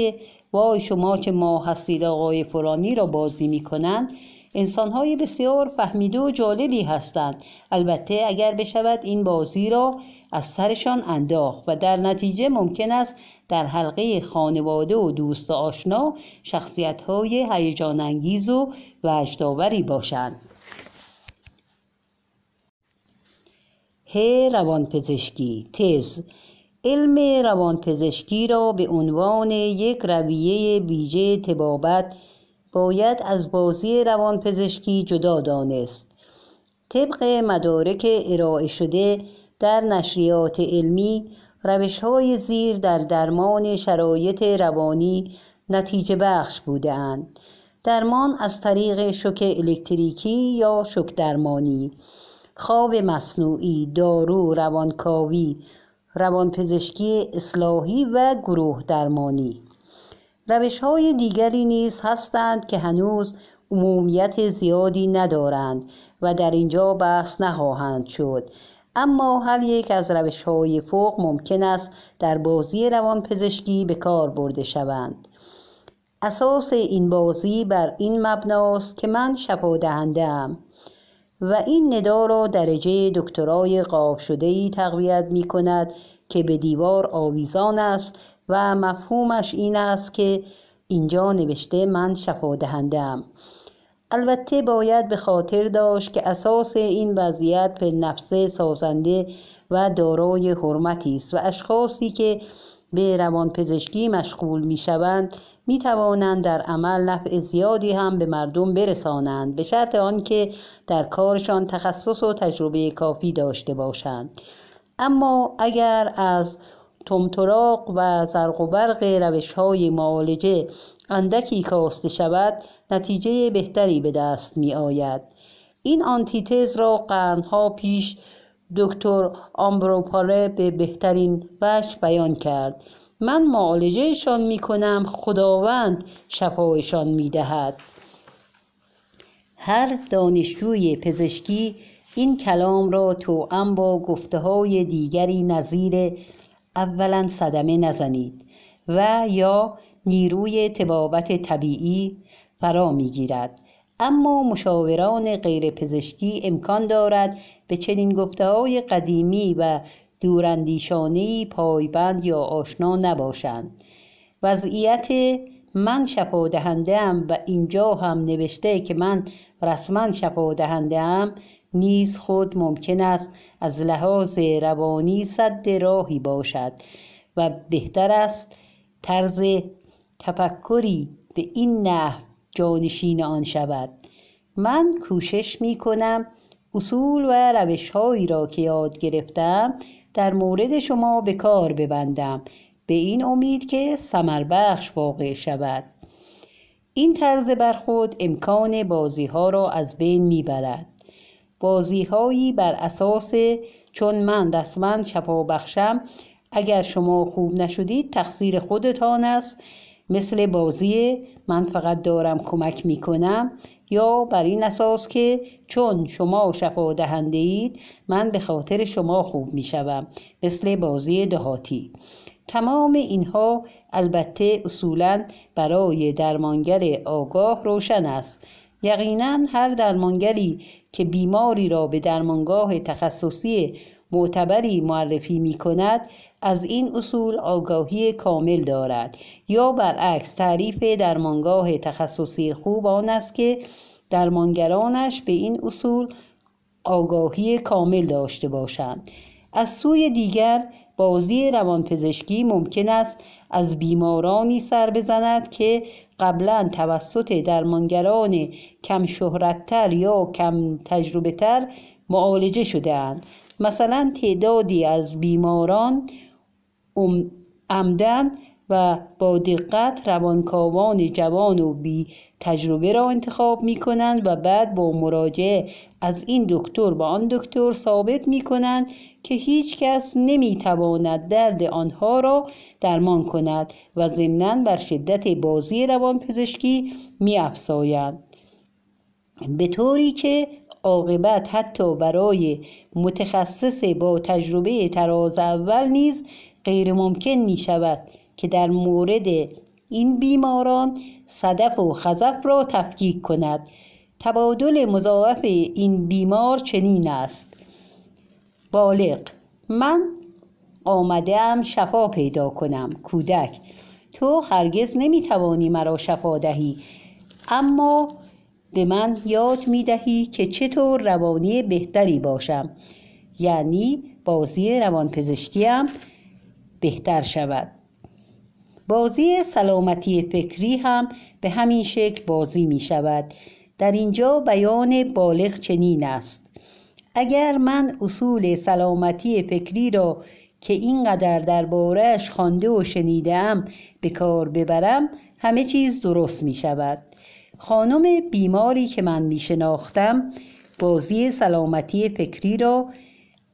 وای شما که ما هستید آقای فرانی را بازی می کنند انسانهای بسیار فهمیده و جالبی هستند البته اگر بشود این بازی را از سرشان انداخت و در نتیجه ممکن است در حلقه خانواده و دوست و آشنا شخصیت های هیجان انگیز و وجدآوری باشند ه روانپزشکی تز علم روانپزشکی را به عنوان یک رویه بیجه تبابت باید از بازی روانپزشکی جدا دانست طبق مدارک ارائه شده در نشریات علمی روش های زیر در درمان شرایط روانی نتیجه بخش اند. درمان از طریق شوک الکتریکی یا شوک درمانی خواب مصنوعی، دارو، روانکاوی، روانپزشکی اصلاحی و گروه درمانی روش های دیگری نیز هستند که هنوز عمومیت زیادی ندارند و در اینجا بحث نخواهند شد اما هر یک از روش های فوق ممکن است در بازی روان پزشکی به کار برده شوند اساس این بازی بر این مبناست که من شفا دهنده و این ندا را درجه دکترای قاب شده ای تقویت می کند که به دیوار آویزان است و مفهومش این است که اینجا نوشته من شفا دهنده ام البته باید به خاطر داشت که اساس این وضعیت به نفس سازنده و دارای حرمتی است و اشخاصی که به پزشکی مشغول می شوند می توانند در عمل نفع زیادی هم به مردم برسانند به شرط آنکه در کارشان تخصص و تجربه کافی داشته باشند اما اگر از تمتراق و زرق و برق روش های معالجه اندکی کاسته شود نتیجه بهتری به دست می آید این آنتیتز را قرنها پیش دکتر آمبروپاره به بهترین وش بیان کرد من معالجهشان می کنم خداوند شفایشان می دهد هر دانشجوی پزشکی این کلام را تو با گفته های دیگری نظیر اولا صدمه نزنید و یا نیروی تبابت طبیعی فرا گیرد. اما مشاوران غیرپزشکی امکان دارد به چنین گفته های قدیمی و دوراندیشانه پایبند یا آشنا نباشند وضعیت من شفا دهنده و اینجا هم نوشته که من رسما شفا دهنده نیز خود ممکن است از لحاظ روانی صد راهی باشد و بهتر است طرز تفکری به این نه جانشین آن شود من کوشش می کنم اصول و روش هایی را که یاد گرفتم در مورد شما به کار ببندم به این امید که سمر بخش واقع شود این طرز برخود امکان بازی ها را از بین می برد بازیهایی بر اساس چون من رسما شفا بخشم اگر شما خوب نشدید تقصیر خودتان است مثل بازی من فقط دارم کمک می کنم یا بر این اساس که چون شما شفا دهنده اید من به خاطر شما خوب می شوم مثل بازی دهاتی تمام اینها البته اصولا برای درمانگر آگاه روشن است یقینا هر درمانگری که بیماری را به درمانگاه تخصصی معتبری معرفی می کند از این اصول آگاهی کامل دارد یا برعکس تعریف درمانگاه تخصصی خوب آن است که درمانگرانش به این اصول آگاهی کامل داشته باشند از سوی دیگر بازی روانپزشکی ممکن است از بیمارانی سر بزند که قبلا توسط درمانگران کم شهرتتر یا کم تجربه تر معالجه شدهاند مثلا تعدادی از بیماران عمدن و با دقت روانکاوان جوان و بی تجربه را انتخاب می کنند و بعد با مراجعه از این دکتر با آن دکتر ثابت می کنند که هیچ کس نمی تواند درد آنها را درمان کند و ضمناً بر شدت بازی روانپزشکی می افسایند. به طوری که عاقبت حتی برای متخصص با تجربه تراز اول نیز غیر ممکن می شود که در مورد این بیماران صدف و خذف را تفکیک کند تبادل مضاعف این بیمار چنین است بالغ من آمده ام شفا پیدا کنم کودک تو هرگز نمی توانی مرا شفا دهی اما به من یاد دهی که چطور روانی بهتری باشم یعنی بازی روان پزشکیم بهتر شود بازی سلامتی فکری هم به همین شکل بازی می شود در اینجا بیان بالغ چنین است اگر من اصول سلامتی فکری را که اینقدر دربارهش خوانده و ام به کار ببرم همه چیز درست می شود خانم بیماری که من می شناختم بازی سلامتی فکری را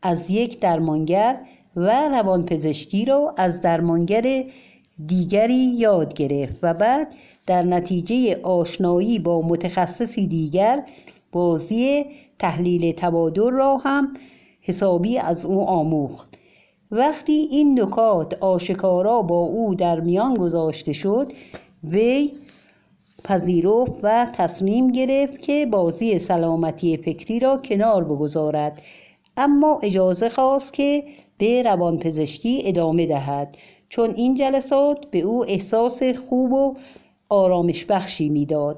از یک درمانگر و روانپزشکی را از درمانگر دیگری یاد گرفت و بعد در نتیجه آشنایی با متخصصی دیگر بازی تحلیل تبادل را هم حسابی از او آموخت وقتی این نکات آشکارا با او در میان گذاشته شد وی پذیرفت و تصمیم گرفت که بازی سلامتی فکری را کنار بگذارد اما اجازه خواست که به روانپزشکی ادامه دهد چون این جلسات به او احساس خوب و آرامش بخشی میداد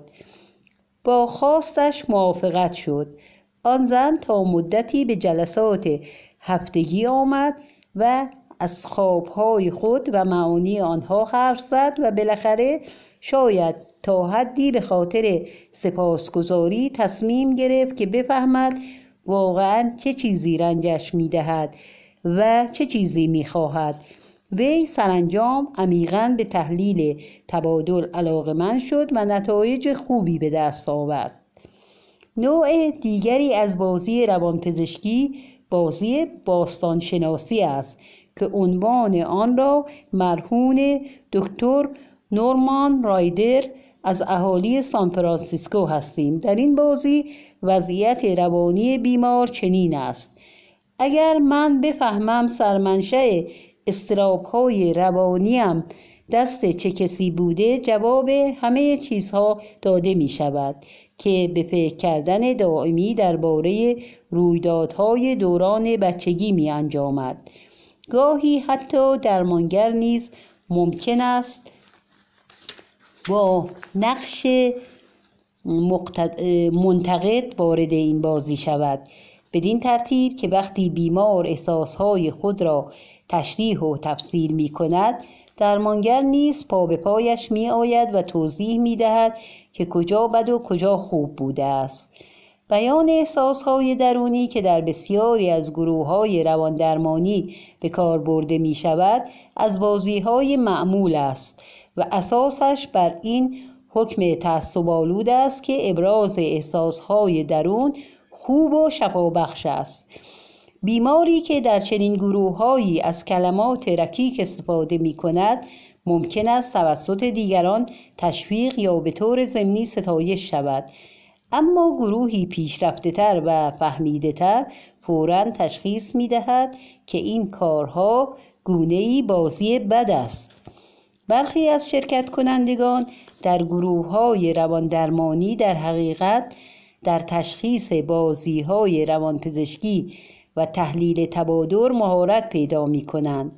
با خواستش موافقت شد آن زن تا مدتی به جلسات هفتگی آمد و از خوابهای خود و معانی آنها حرف زد و بالاخره شاید تا حدی به خاطر سپاسگزاری تصمیم گرفت که بفهمد واقعا چه چیزی رنجش می دهد و چه چیزی می خواهد وی سرانجام عمیقا به تحلیل تبادل من شد و نتایج خوبی به دست آورد نوع دیگری از بازی روانپزشکی بازی باستانشناسی است که عنوان آن را مرهون دکتر نورمان رایدر از اهالی سانفرانسیسکو هستیم در این بازی وضعیت روانی بیمار چنین است اگر من بفهمم سرمنشه استراب های روانیم دست چه کسی بوده جواب همه چیزها داده می شود که به فکر کردن دائمی درباره رویدادهای دوران بچگی می انجامد گاهی حتی درمانگر نیز ممکن است با نقش منتقد وارد این بازی شود بدین ترتیب که وقتی بیمار احساسهای خود را تشریح و تفسیر می کند درمانگر نیز پا به پایش می آید و توضیح می دهد که کجا بد و کجا خوب بوده است بیان احساسهای درونی که در بسیاری از گروه های رواندرمانی به کار برده می شود از بازی های معمول است و اساسش بر این حکم تعصب آلود است که ابراز احساسهای درون خوب و شفابخش است بیماری که در چنین گروههایی از کلمات رکیک استفاده می کند ممکن است توسط دیگران تشویق یا به طور ضمنی ستایش شود اما گروهی پیشرفته تر و فهمیده تر فورا تشخیص می دهد که این کارها گونه بازی بد است برخی از شرکت کنندگان در گروه های رواندرمانی در حقیقت در تشخیص بازی های روانپزشکی و تحلیل تبادر مهارت پیدا می کنند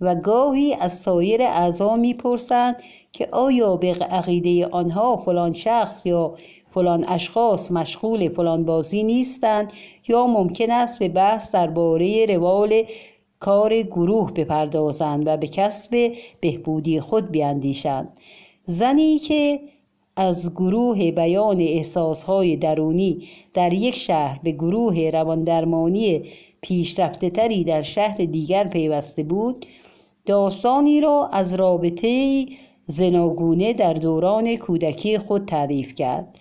و گاهی از سایر اعضا پرسند که آیا به عقیده آنها فلان شخص یا فلان اشخاص مشغول فلان بازی نیستند یا ممکن است به بحث درباره روال کار گروه بپردازند و به کسب بهبودی خود بیاندیشند زنی که از گروه بیان احساسهای درونی در یک شهر به گروه رواندرمانی پیشرفته تری در شهر دیگر پیوسته بود داستانی را از رابطه زناگونه در دوران کودکی خود تعریف کرد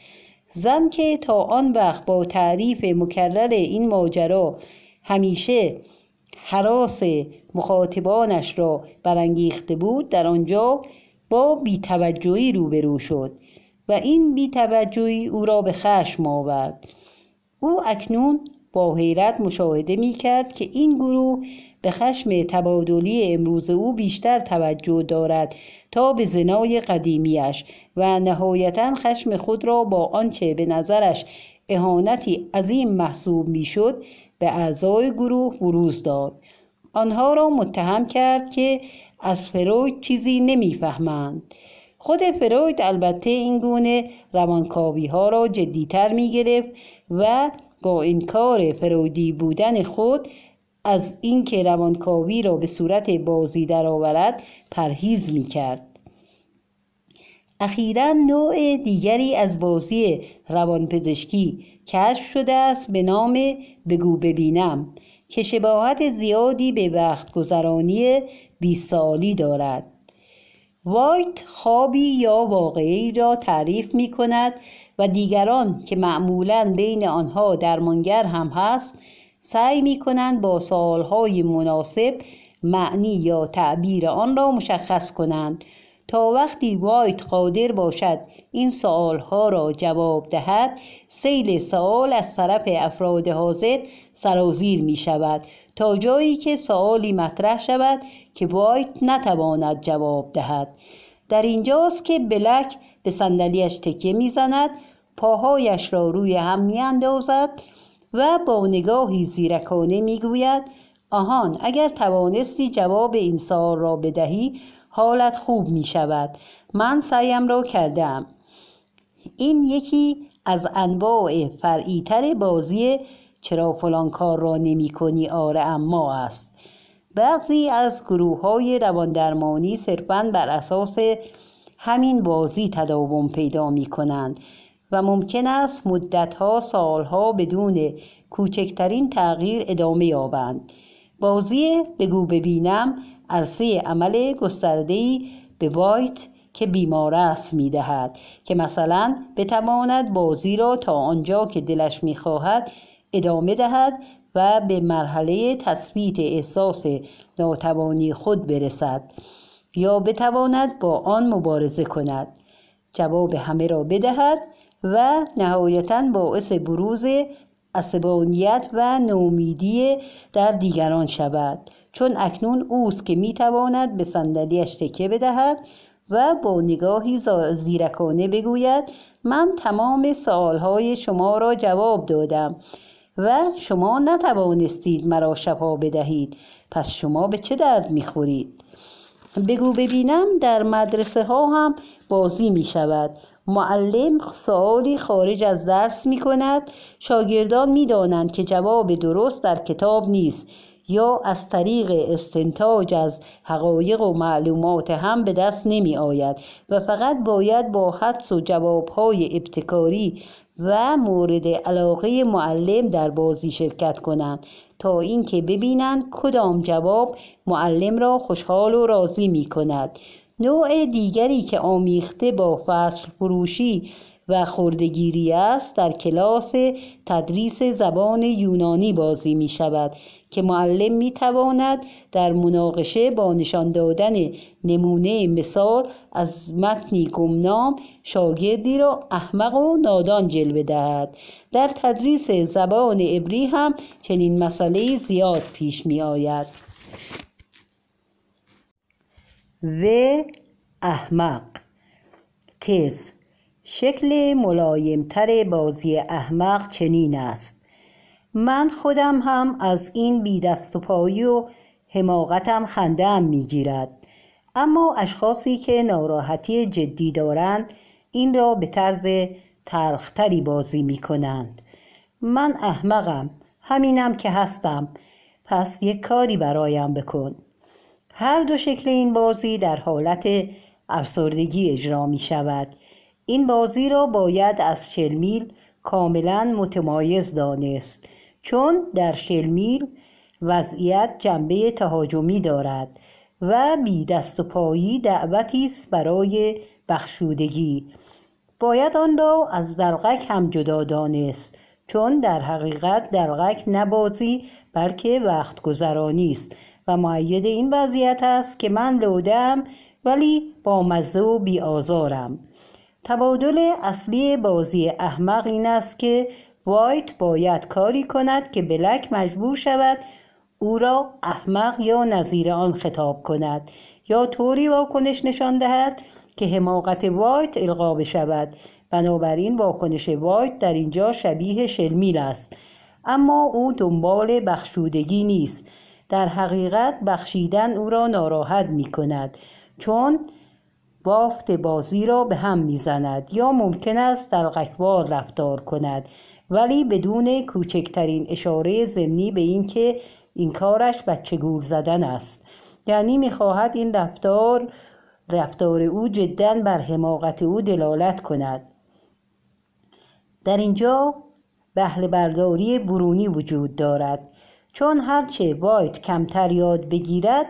زن که تا آن وقت با تعریف مکرر این ماجرا همیشه حراس مخاطبانش را برانگیخته بود در آنجا با بیتوجهی روبرو شد و این بیتوجهی او را به خشم آورد او اکنون با حیرت مشاهده می کرد که این گروه به خشم تبادلی امروز او بیشتر توجه دارد تا به زنای قدیمیش و نهایتا خشم خود را با آنچه به نظرش اهانتی عظیم محسوب میشد به اعضای گروه بروز داد آنها را متهم کرد که از فروید چیزی نمیفهمند خود فروید البته این گونه روانکاوی ها را جدیتر می گرفت و با انکار فرویدی بودن خود از اینکه روانکاوی را به صورت بازی درآورد پرهیز می کرد. اخیرا نوع دیگری از بازی روانپزشکی کشف شده است به نام بگو ببینم که شباهت زیادی به وقت گذرانی بیسالی دارد وایت خوابی یا واقعی را تعریف می کند و دیگران که معمولا بین آنها درمانگر هم هست سعی می کنند با سالهای مناسب معنی یا تعبیر آن را مشخص کنند تا وقتی وایت قادر باشد این ها را جواب دهد سیل سوال از طرف افراد حاضر سرازیر می شود تا جایی که سوالی مطرح شود که وایت نتواند جواب دهد در اینجاست که بلک به صندلیاش تکیه زند پاهایش را روی هم اندازد و با نگاهی زیرکانه میگوید آهان اگر توانستی جواب این سوال را بدهی حالت خوب می شود من سعیم را کردم این یکی از انواع فرعیتر بازی چرا فلان کار را نمی کنی آره اما است بعضی از گروه های رواندرمانی صرفا بر اساس همین بازی تداوم پیدا می کنند و ممکن است مدتها سالها بدون کوچکترین تغییر ادامه یابند بازی بگو ببینم عرصه عمل گسترده‌ای به وایت که بیمار است می دهد که مثلا بتواند بازی را تا آنجا که دلش می خواهد ادامه دهد و به مرحله تثبیت احساس ناتوانی خود برسد یا بتواند با آن مبارزه کند جواب همه را بدهد و نهایتا باعث بروز عصبانیت و نومیدی در دیگران شود چون اکنون اوست که میتواند به صندلیاش تکیه بدهد و با نگاهی زیرکانه بگوید من تمام های شما را جواب دادم و شما نتوانستید مرا شفا بدهید پس شما به چه درد میخورید بگو ببینم در مدرسه ها هم بازی می شود معلم سوالی خارج از درس می کند شاگردان می دانند که جواب درست در کتاب نیست یا از طریق استنتاج از حقایق و معلومات هم به دست نمی آید و فقط باید با حدس و جوابهای ابتکاری و مورد علاقه معلم در بازی شرکت کنند تا اینکه ببینند کدام جواب معلم را خوشحال و راضی می کند نوع دیگری که آمیخته با فصل فروشی و خوردگیری است در کلاس تدریس زبان یونانی بازی می شود که معلم می تواند در مناقشه با نشان دادن نمونه مثال از متنی گمنام شاگردی را احمق و نادان جلوه دهد در تدریس زبان عبری هم چنین مسئله زیاد پیش می آید و احمق تیز شکل ملایمتر بازی احمق چنین است من خودم هم از این بی دست و پایی و حماقتم می میگیرد اما اشخاصی که ناراحتی جدی دارند این را به طرز ترختری بازی می کنند من احمقم همینم که هستم پس یک کاری برایم بکن هر دو شکل این بازی در حالت افسردگی اجرا می شود این بازی را باید از شلمیل کاملا متمایز دانست چون در شلمیل وضعیت جنبه تهاجمی دارد و بی دست و پایی دعوتی است برای بخشودگی باید آن را از دلغک هم جدا دانست چون در حقیقت درغک نه بازی بلکه وقت گذرانی است و معید این وضعیت است که من لودم ولی با مزه و آزارم تبادل اصلی بازی احمق این است که وایت باید کاری کند که بلک مجبور شود او را احمق یا نظیر آن خطاب کند یا طوری واکنش نشان دهد که حماقت وایت القا بشود بنابراین واکنش وایت در اینجا شبیه شلمیل است اما او دنبال بخشودگی نیست در حقیقت بخشیدن او را ناراحت می کند چون بافت بازی را به هم میزند یا ممکن است دلغکوار رفتار کند ولی بدون کوچکترین اشاره ضمنی به اینکه این کارش بچه زدن است یعنی میخواهد این رفتار رفتار او جدا بر حماقت او دلالت کند در اینجا بهره برداری برونی وجود دارد چون هرچه وایت کمتر یاد بگیرد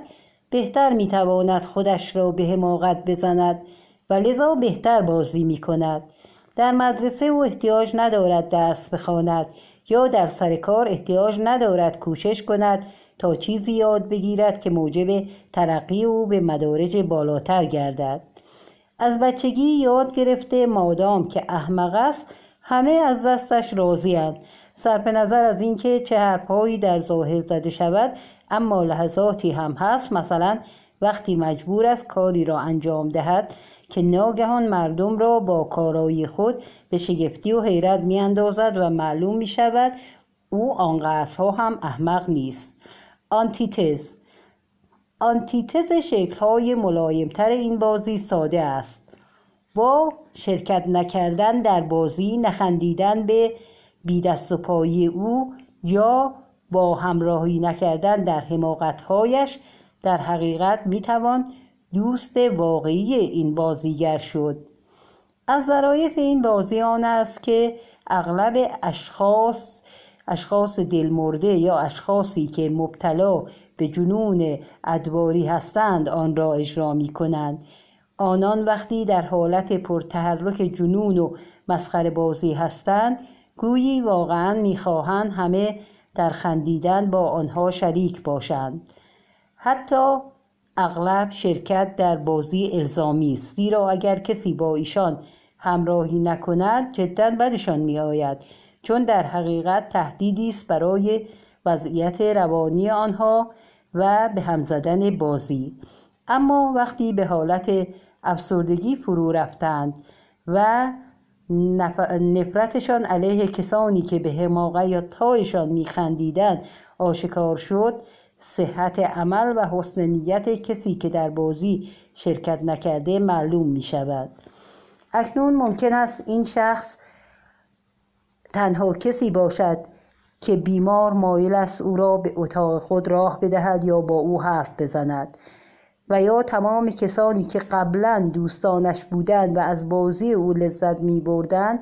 بهتر میتواند خودش را به حماقت بزند و لذا بهتر بازی میکند در مدرسه او احتیاج ندارد درس بخواند یا در سر کار احتیاج ندارد کوشش کند تا چیزی یاد بگیرد که موجب ترقی او به مدارج بالاتر گردد از بچگی یاد گرفته مادام که احمق است همه از دستش راضیاند صرف نظر از اینکه چه حرفهایی در ظاهر زده شود اما لحظاتی هم هست مثلا وقتی مجبور است کاری را انجام دهد که ناگهان مردم را با کارایی خود به شگفتی و حیرت میاندازد و معلوم می شود او آنقدرها هم احمق نیست آنتیتز آنتیتز شکل‌های ملایمتر این بازی ساده است با شرکت نکردن در بازی نخندیدن به بی دست و پایی او یا با همراهی نکردن در حماقتهایش در حقیقت میتوان دوست واقعی این بازیگر شد از ظرایف این بازی آن است که اغلب اشخاص اشخاص دلمرده یا اشخاصی که مبتلا به جنون ادواری هستند آن را اجرا می کنند آنان وقتی در حالت پرتحرک جنون و مسخره بازی هستند گویی واقعا میخواهند همه در خندیدن با آنها شریک باشند حتی اغلب شرکت در بازی الزامی است زیرا اگر کسی با ایشان همراهی نکند جدا بدشان میآید چون در حقیقت تهدیدی است برای وضعیت روانی آنها و به هم زدن بازی اما وقتی به حالت افسردگی فرو رفتند و نفرتشان علیه کسانی که به یا تایشان میخندیدند آشکار شد صحت عمل و حسن نیت کسی که در بازی شرکت نکرده معلوم می شود اکنون ممکن است این شخص تنها کسی باشد که بیمار مایل است او را به اتاق خود راه بدهد یا با او حرف بزند و یا تمام کسانی که قبلا دوستانش بودند و از بازی او لذت می بردن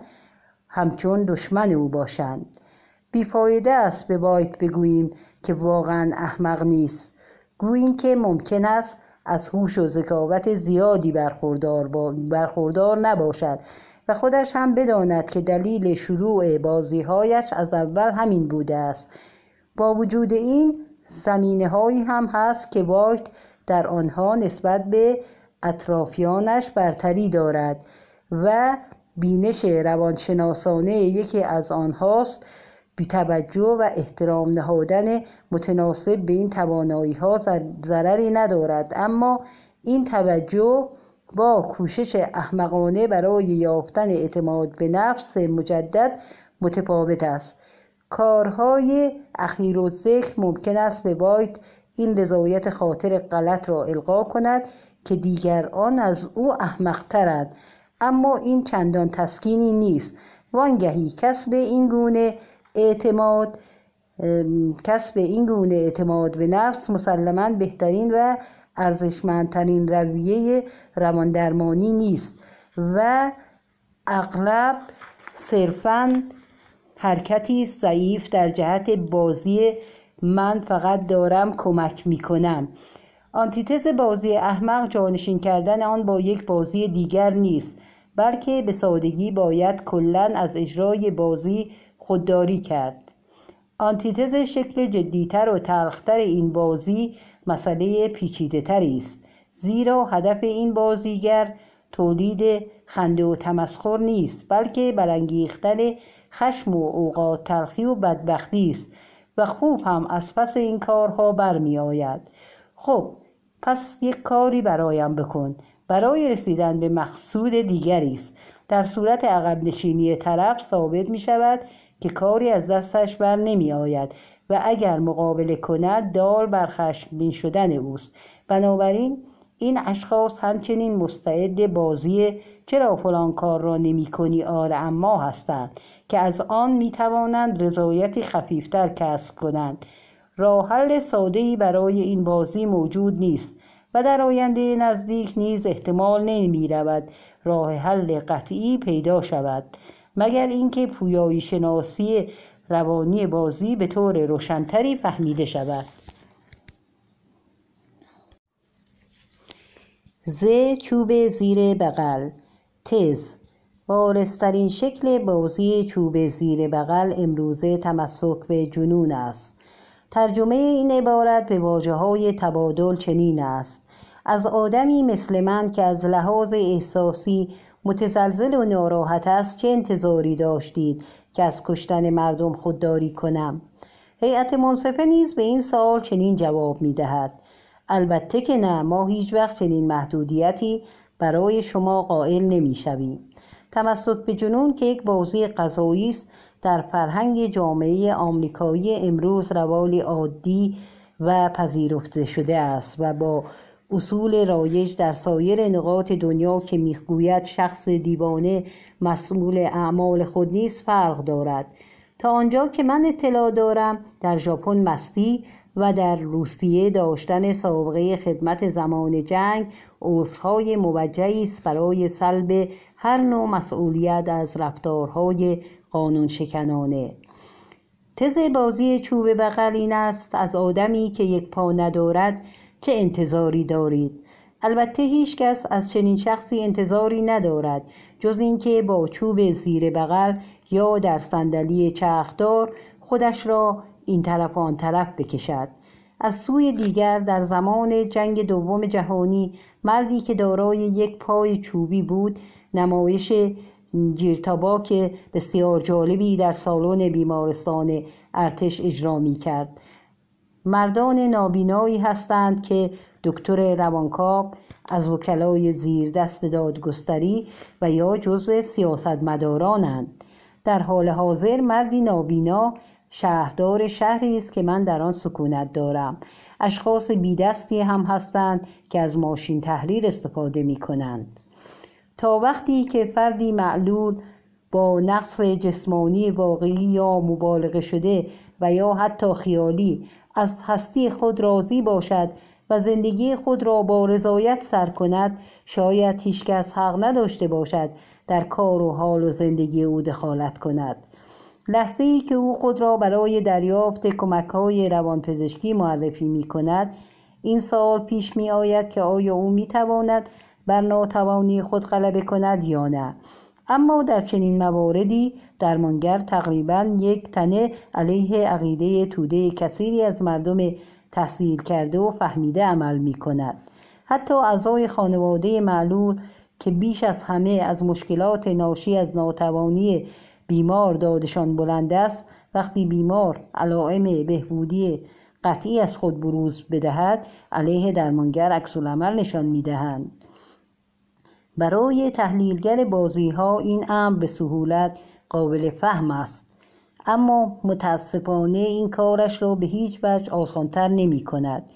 همچون دشمن او باشند بیفایده است به باید بگوییم که واقعا احمق نیست گوییم که ممکن است از هوش و ذکاوت زیادی برخوردار, برخوردار نباشد و خودش هم بداند که دلیل شروع بازیهایش از اول همین بوده است با وجود این زمینه هایی هم هست که وایت در آنها نسبت به اطرافیانش برتری دارد و بینش روانشناسانه یکی از آنهاست بیتوجه و احترام نهادن متناسب به این توانایی ها ضرری ندارد اما این توجه با کوشش احمقانه برای یافتن اعتماد به نفس مجدد متفاوت است کارهای اخیر و ممکن است به وایت این رضایت خاطر غلط را القا کند که آن از او احمقترند اما این چندان تسکینی نیست وانگهی کسب این گونه اعتماد کسب این گونه اعتماد به نفس مسلما بهترین و ارزشمندترین رویه رواندرمانی نیست و اغلب صرفا حرکتی ضعیف در جهت بازی من فقط دارم کمک میکنم آنتیتز بازی احمق جانشین کردن آن با یک بازی دیگر نیست بلکه به سادگی باید کلا از اجرای بازی خودداری کرد آنتیتز شکل جدیتر و تلختر این بازی مسئله پیچیدهتری است زیرا هدف این بازیگر تولید خنده و تمسخر نیست بلکه برانگیختن خشم و اوقات تلخی و بدبختی است و خوب هم از پس این کارها برمی آید خب پس یک کاری برایم بکن برای رسیدن به مقصود دیگری است در صورت عقب نشینی طرف ثابت می شود که کاری از دستش بر نمی آید و اگر مقابله کند دار بر خشمگین شدن اوست بنابراین این اشخاص همچنین مستعد بازی چرا فلان کار را نمی کنی آره اما هستند که از آن می توانند رضایتی خفیفتر کسب کنند راه حل برای این بازی موجود نیست و در آینده نزدیک نیز احتمال نمی رود راه حل قطعی پیدا شود مگر اینکه پویایی شناسی روانی بازی به طور روشنتری فهمیده شود ز چوب زیر بغل تز بارسترین شکل بازی چوب زیر بغل امروزه تمسک به جنون است ترجمه این عبارت به واجه های تبادل چنین است از آدمی مثل من که از لحاظ احساسی متزلزل و ناراحت است چه انتظاری داشتید که از کشتن مردم خودداری کنم هیئت منصفه نیز به این سوال چنین جواب می دهد البته که نه ما هیچ وقت چنین محدودیتی برای شما قائل شویم تمسک به جنون که یک بازی قضایی است در فرهنگ جامعه آمریکایی امروز روالی عادی و پذیرفته شده است و با اصول رایج در سایر نقاط دنیا که میگوید شخص دیوانه مسئول اعمال خود نیست فرق دارد تا آنجا که من اطلاع دارم در ژاپن مستی و در روسیه داشتن سابقه خدمت زمان جنگ عذرهای موجهی است برای سلب هر نوع مسئولیت از رفتارهای قانون شکنانه تز بازی چوب بغل این است از آدمی که یک پا ندارد چه انتظاری دارید البته هیچکس از چنین شخصی انتظاری ندارد جز اینکه با چوب زیر بغل یا در صندلی چرخدار خودش را این طرف و آن طرف بکشد از سوی دیگر در زمان جنگ دوم جهانی مردی که دارای یک پای چوبی بود نمایش جیرتاباک بسیار جالبی در سالن بیمارستان ارتش اجرا می کرد مردان نابینایی هستند که دکتر روانکاپ از وکلای زیر دست دادگستری و یا جزء سیاستمدارانند در حال حاضر مردی نابینا شهردار شهری است که من در آن سکونت دارم اشخاص بیدستی هم هستند که از ماشین تحریر استفاده می کنند تا وقتی که فردی معلول با نقص جسمانی واقعی یا مبالغه شده و یا حتی خیالی از هستی خود راضی باشد و زندگی خود را با رضایت سر کند شاید هیچکس حق نداشته باشد در کار و حال و زندگی او دخالت کند لحظه ای که او خود را برای دریافت کمک های روانپزشکی معرفی می کند این سال پیش می آید که آیا او می تواند بر ناتوانی خود غلبه کند یا نه اما در چنین مواردی درمانگر تقریبا یک تنه علیه عقیده توده کثیری از مردم تحصیل کرده و فهمیده عمل می کند حتی اعضای خانواده معلول که بیش از همه از مشکلات ناشی از ناتوانی بیمار دادشان بلند است وقتی بیمار علائم بهبودی قطعی از خود بروز بدهد علیه درمانگر عکس العمل نشان میدهند برای تحلیلگر بازی ها این امر به سهولت قابل فهم است اما متاسفانه این کارش را به هیچ وجه آسانتر نمی کند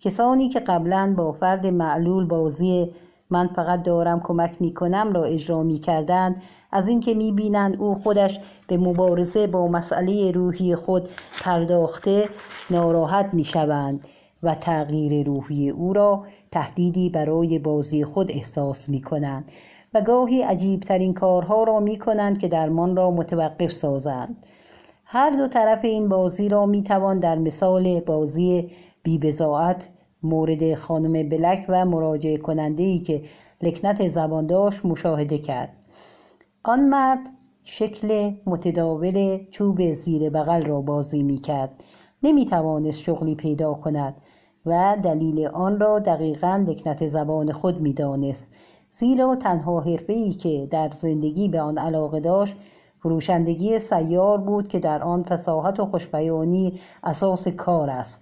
کسانی که قبلا با فرد معلول بازی من فقط دارم کمک می کنم را اجرا می کردند از اینکه می بینند او خودش به مبارزه با مسئله روحی خود پرداخته ناراحت می شوند و تغییر روحی او را تهدیدی برای بازی خود احساس می کنند و گاهی عجیبترین کارها را می کنند که درمان را متوقف سازند هر دو طرف این بازی را می توان در مثال بازی بیبزاعت مورد خانم بلک و مراجع کننده که لکنت زبان داشت مشاهده کرد آن مرد شکل متداول چوب زیر بغل را بازی می کرد نمی توانست شغلی پیدا کند و دلیل آن را دقیقا لکنت زبان خود می دانست زیرا تنها حرفه ای که در زندگی به آن علاقه داشت فروشندگی سیار بود که در آن فساحت و خوشبیانی اساس کار است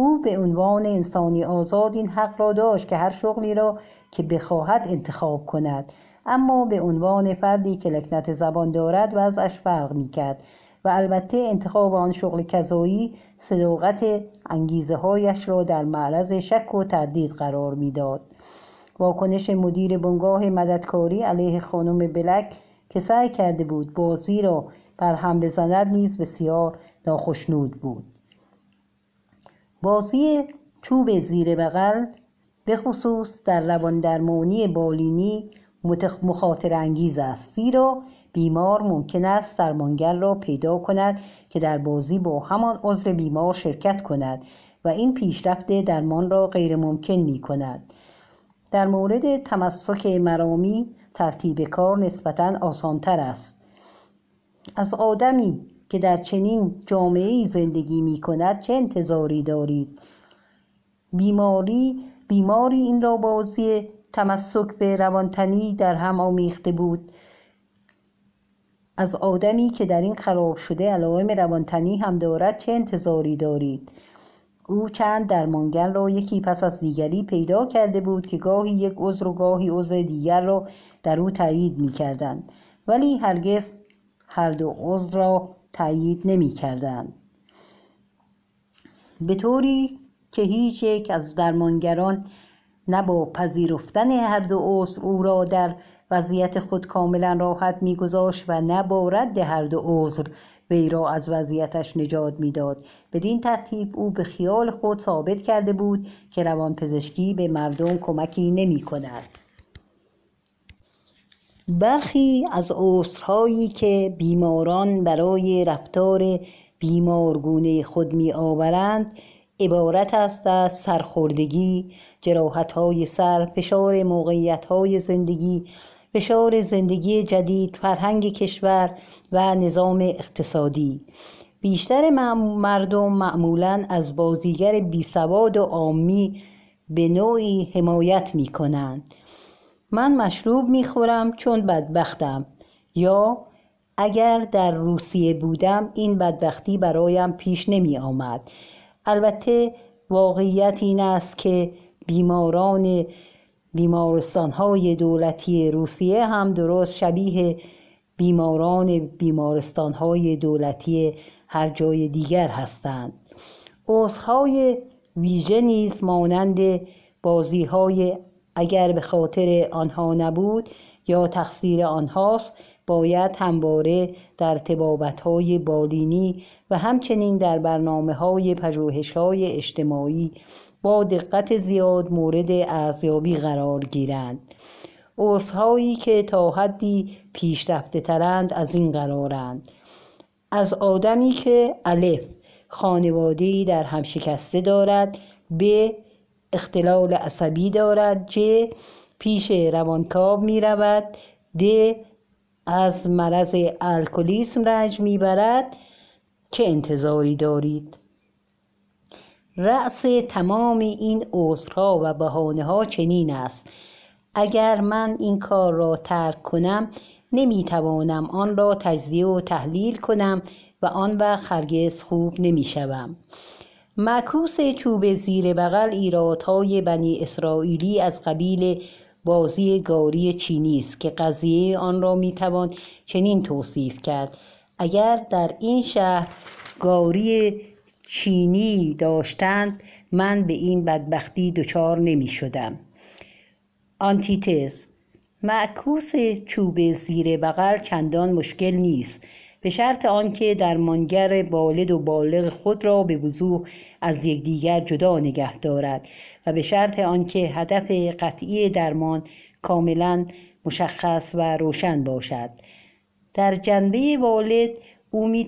او به عنوان انسانی آزاد این حق را داشت که هر شغلی را که بخواهد انتخاب کند اما به عنوان فردی که لکنت زبان دارد وضعش فرق میکرد و البته انتخاب آن شغل کذایی صداقت انگیزه هایش را در معرض شک و تردید قرار میداد واکنش مدیر بنگاه مددکاری علیه خانم بلک که سعی کرده بود بازی را بر هم بزند نیز بسیار ناخشنود بود بازی چوب زیر بغل به خصوص در رواندرمانی بالینی مخاطر انگیز است زیرا بیمار ممکن است درمانگر را پیدا کند که در بازی با همان عذر بیمار شرکت کند و این پیشرفت درمان را غیر ممکن می کند در مورد تمسک مرامی ترتیب کار نسبتا آسانتر است از آدمی که در چنین جامعه زندگی می کند چه انتظاری دارید بیماری بیماری این را بازی تمسک به روانتنی در هم آمیخته بود از آدمی که در این خراب شده علائم روانتنی هم دارد چه انتظاری دارید او چند درمانگر را یکی پس از دیگری پیدا کرده بود که گاهی یک عذر و گاهی عذر دیگر را در او تایید می کردن ولی هرگز هر دو عذر را تأیید نمی کردن. به طوری که هیچ یک از درمانگران نه با پذیرفتن هر دو عضو او را در وضعیت خود کاملا راحت میگذاشت و نه با رد هر دو عذر وی را از وضعیتش نجات میداد بدین ترتیب او به خیال خود ثابت کرده بود که پزشکی به مردم کمکی نمی کند. برخی از عذرهایی که بیماران برای رفتار بیمارگونه خود می آورند عبارت است از سرخوردگی، جراحت های سر، فشار موقعیت های زندگی، فشار زندگی جدید، فرهنگ کشور و نظام اقتصادی. بیشتر مردم معمولا از بازیگر بیسواد و عامی به نوعی حمایت می کنند. من مشروب میخورم چون بدبختم یا اگر در روسیه بودم این بدبختی برایم پیش نمی آمد البته واقعیت این است که بیماران بیمارستان های دولتی روسیه هم درست شبیه بیماران بیمارستان های دولتی هر جای دیگر هستند عذرهای ویژه نیز مانند بازی های اگر به خاطر آنها نبود یا تقصیر آنهاست باید همواره در تبابت های بالینی و همچنین در برنامه های پجوهش های اجتماعی با دقت زیاد مورد ارزیابی قرار گیرند هایی که تا حدی پیشرفته ترند از این قرارند از آدمی که الف خانوادهی در همشکسته دارد به اختلال عصبی دارد ج پیش روانکاو می رود د از مرض الکلیسم رنج برد چه انتظاری دارید رأس تمام این عذرها و بهانه ها چنین است اگر من این کار را ترک کنم نمیتوانم آن را تجزیه و تحلیل کنم و آن وقت هرگز خوب نمیشوم معکوس چوب زیر بغل های بنی اسرائیلی از قبیل بازی گاری چینی است که قضیه آن را میتوان چنین توصیف کرد اگر در این شهر گاری چینی داشتند من به این بدبختی دچار نمی شدم آنتیتز معکوس چوب زیر بغل چندان مشکل نیست به شرط آنکه درمانگر والد و بالغ خود را به وضوح از یکدیگر جدا نگه دارد و به شرط آنکه هدف قطعی درمان کاملا مشخص و روشن باشد در جنبه والد او می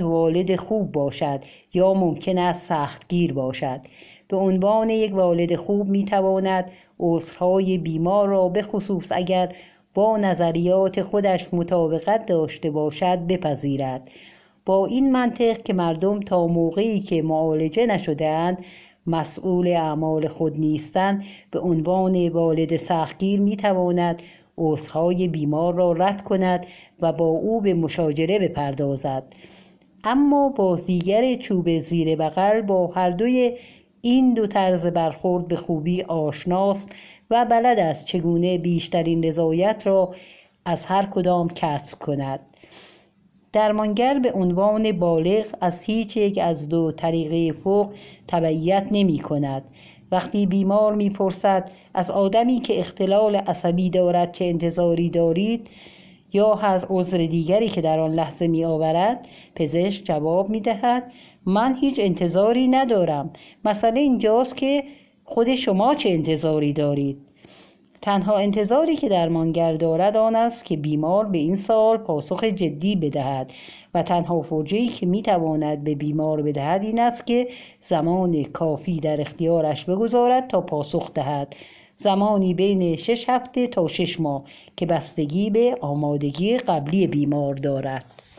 والد خوب باشد یا ممکن است سختگیر باشد به عنوان یک والد خوب می تواند عذرهای بیمار را به خصوص اگر با نظریات خودش مطابقت داشته باشد بپذیرد با این منطق که مردم تا موقعی که معالجه نشدهاند مسئول اعمال خود نیستند به عنوان والد سختگیر میتواند تواند عذرهای بیمار را رد کند و با او به مشاجره بپردازد اما دیگر چوب زیر بغل با هر دوی این دو طرز برخورد به خوبی آشناست و بلد است چگونه بیشترین رضایت را از هر کدام کسب کند درمانگر به عنوان بالغ از هیچ یک از دو طریقه فوق تبعیت نمی کند وقتی بیمار میپرسد از آدمی که اختلال عصبی دارد چه انتظاری دارید یا هر عذر دیگری که در آن لحظه می آورد پزشک جواب می دهد من هیچ انتظاری ندارم مسئله اینجاست که خود شما چه انتظاری دارید تنها انتظاری که درمانگر دارد آن است که بیمار به این سال پاسخ جدی بدهد و تنها فرجهی که میتواند به بیمار بدهد این است که زمان کافی در اختیارش بگذارد تا پاسخ دهد زمانی بین شش هفته تا شش ماه که بستگی به آمادگی قبلی بیمار دارد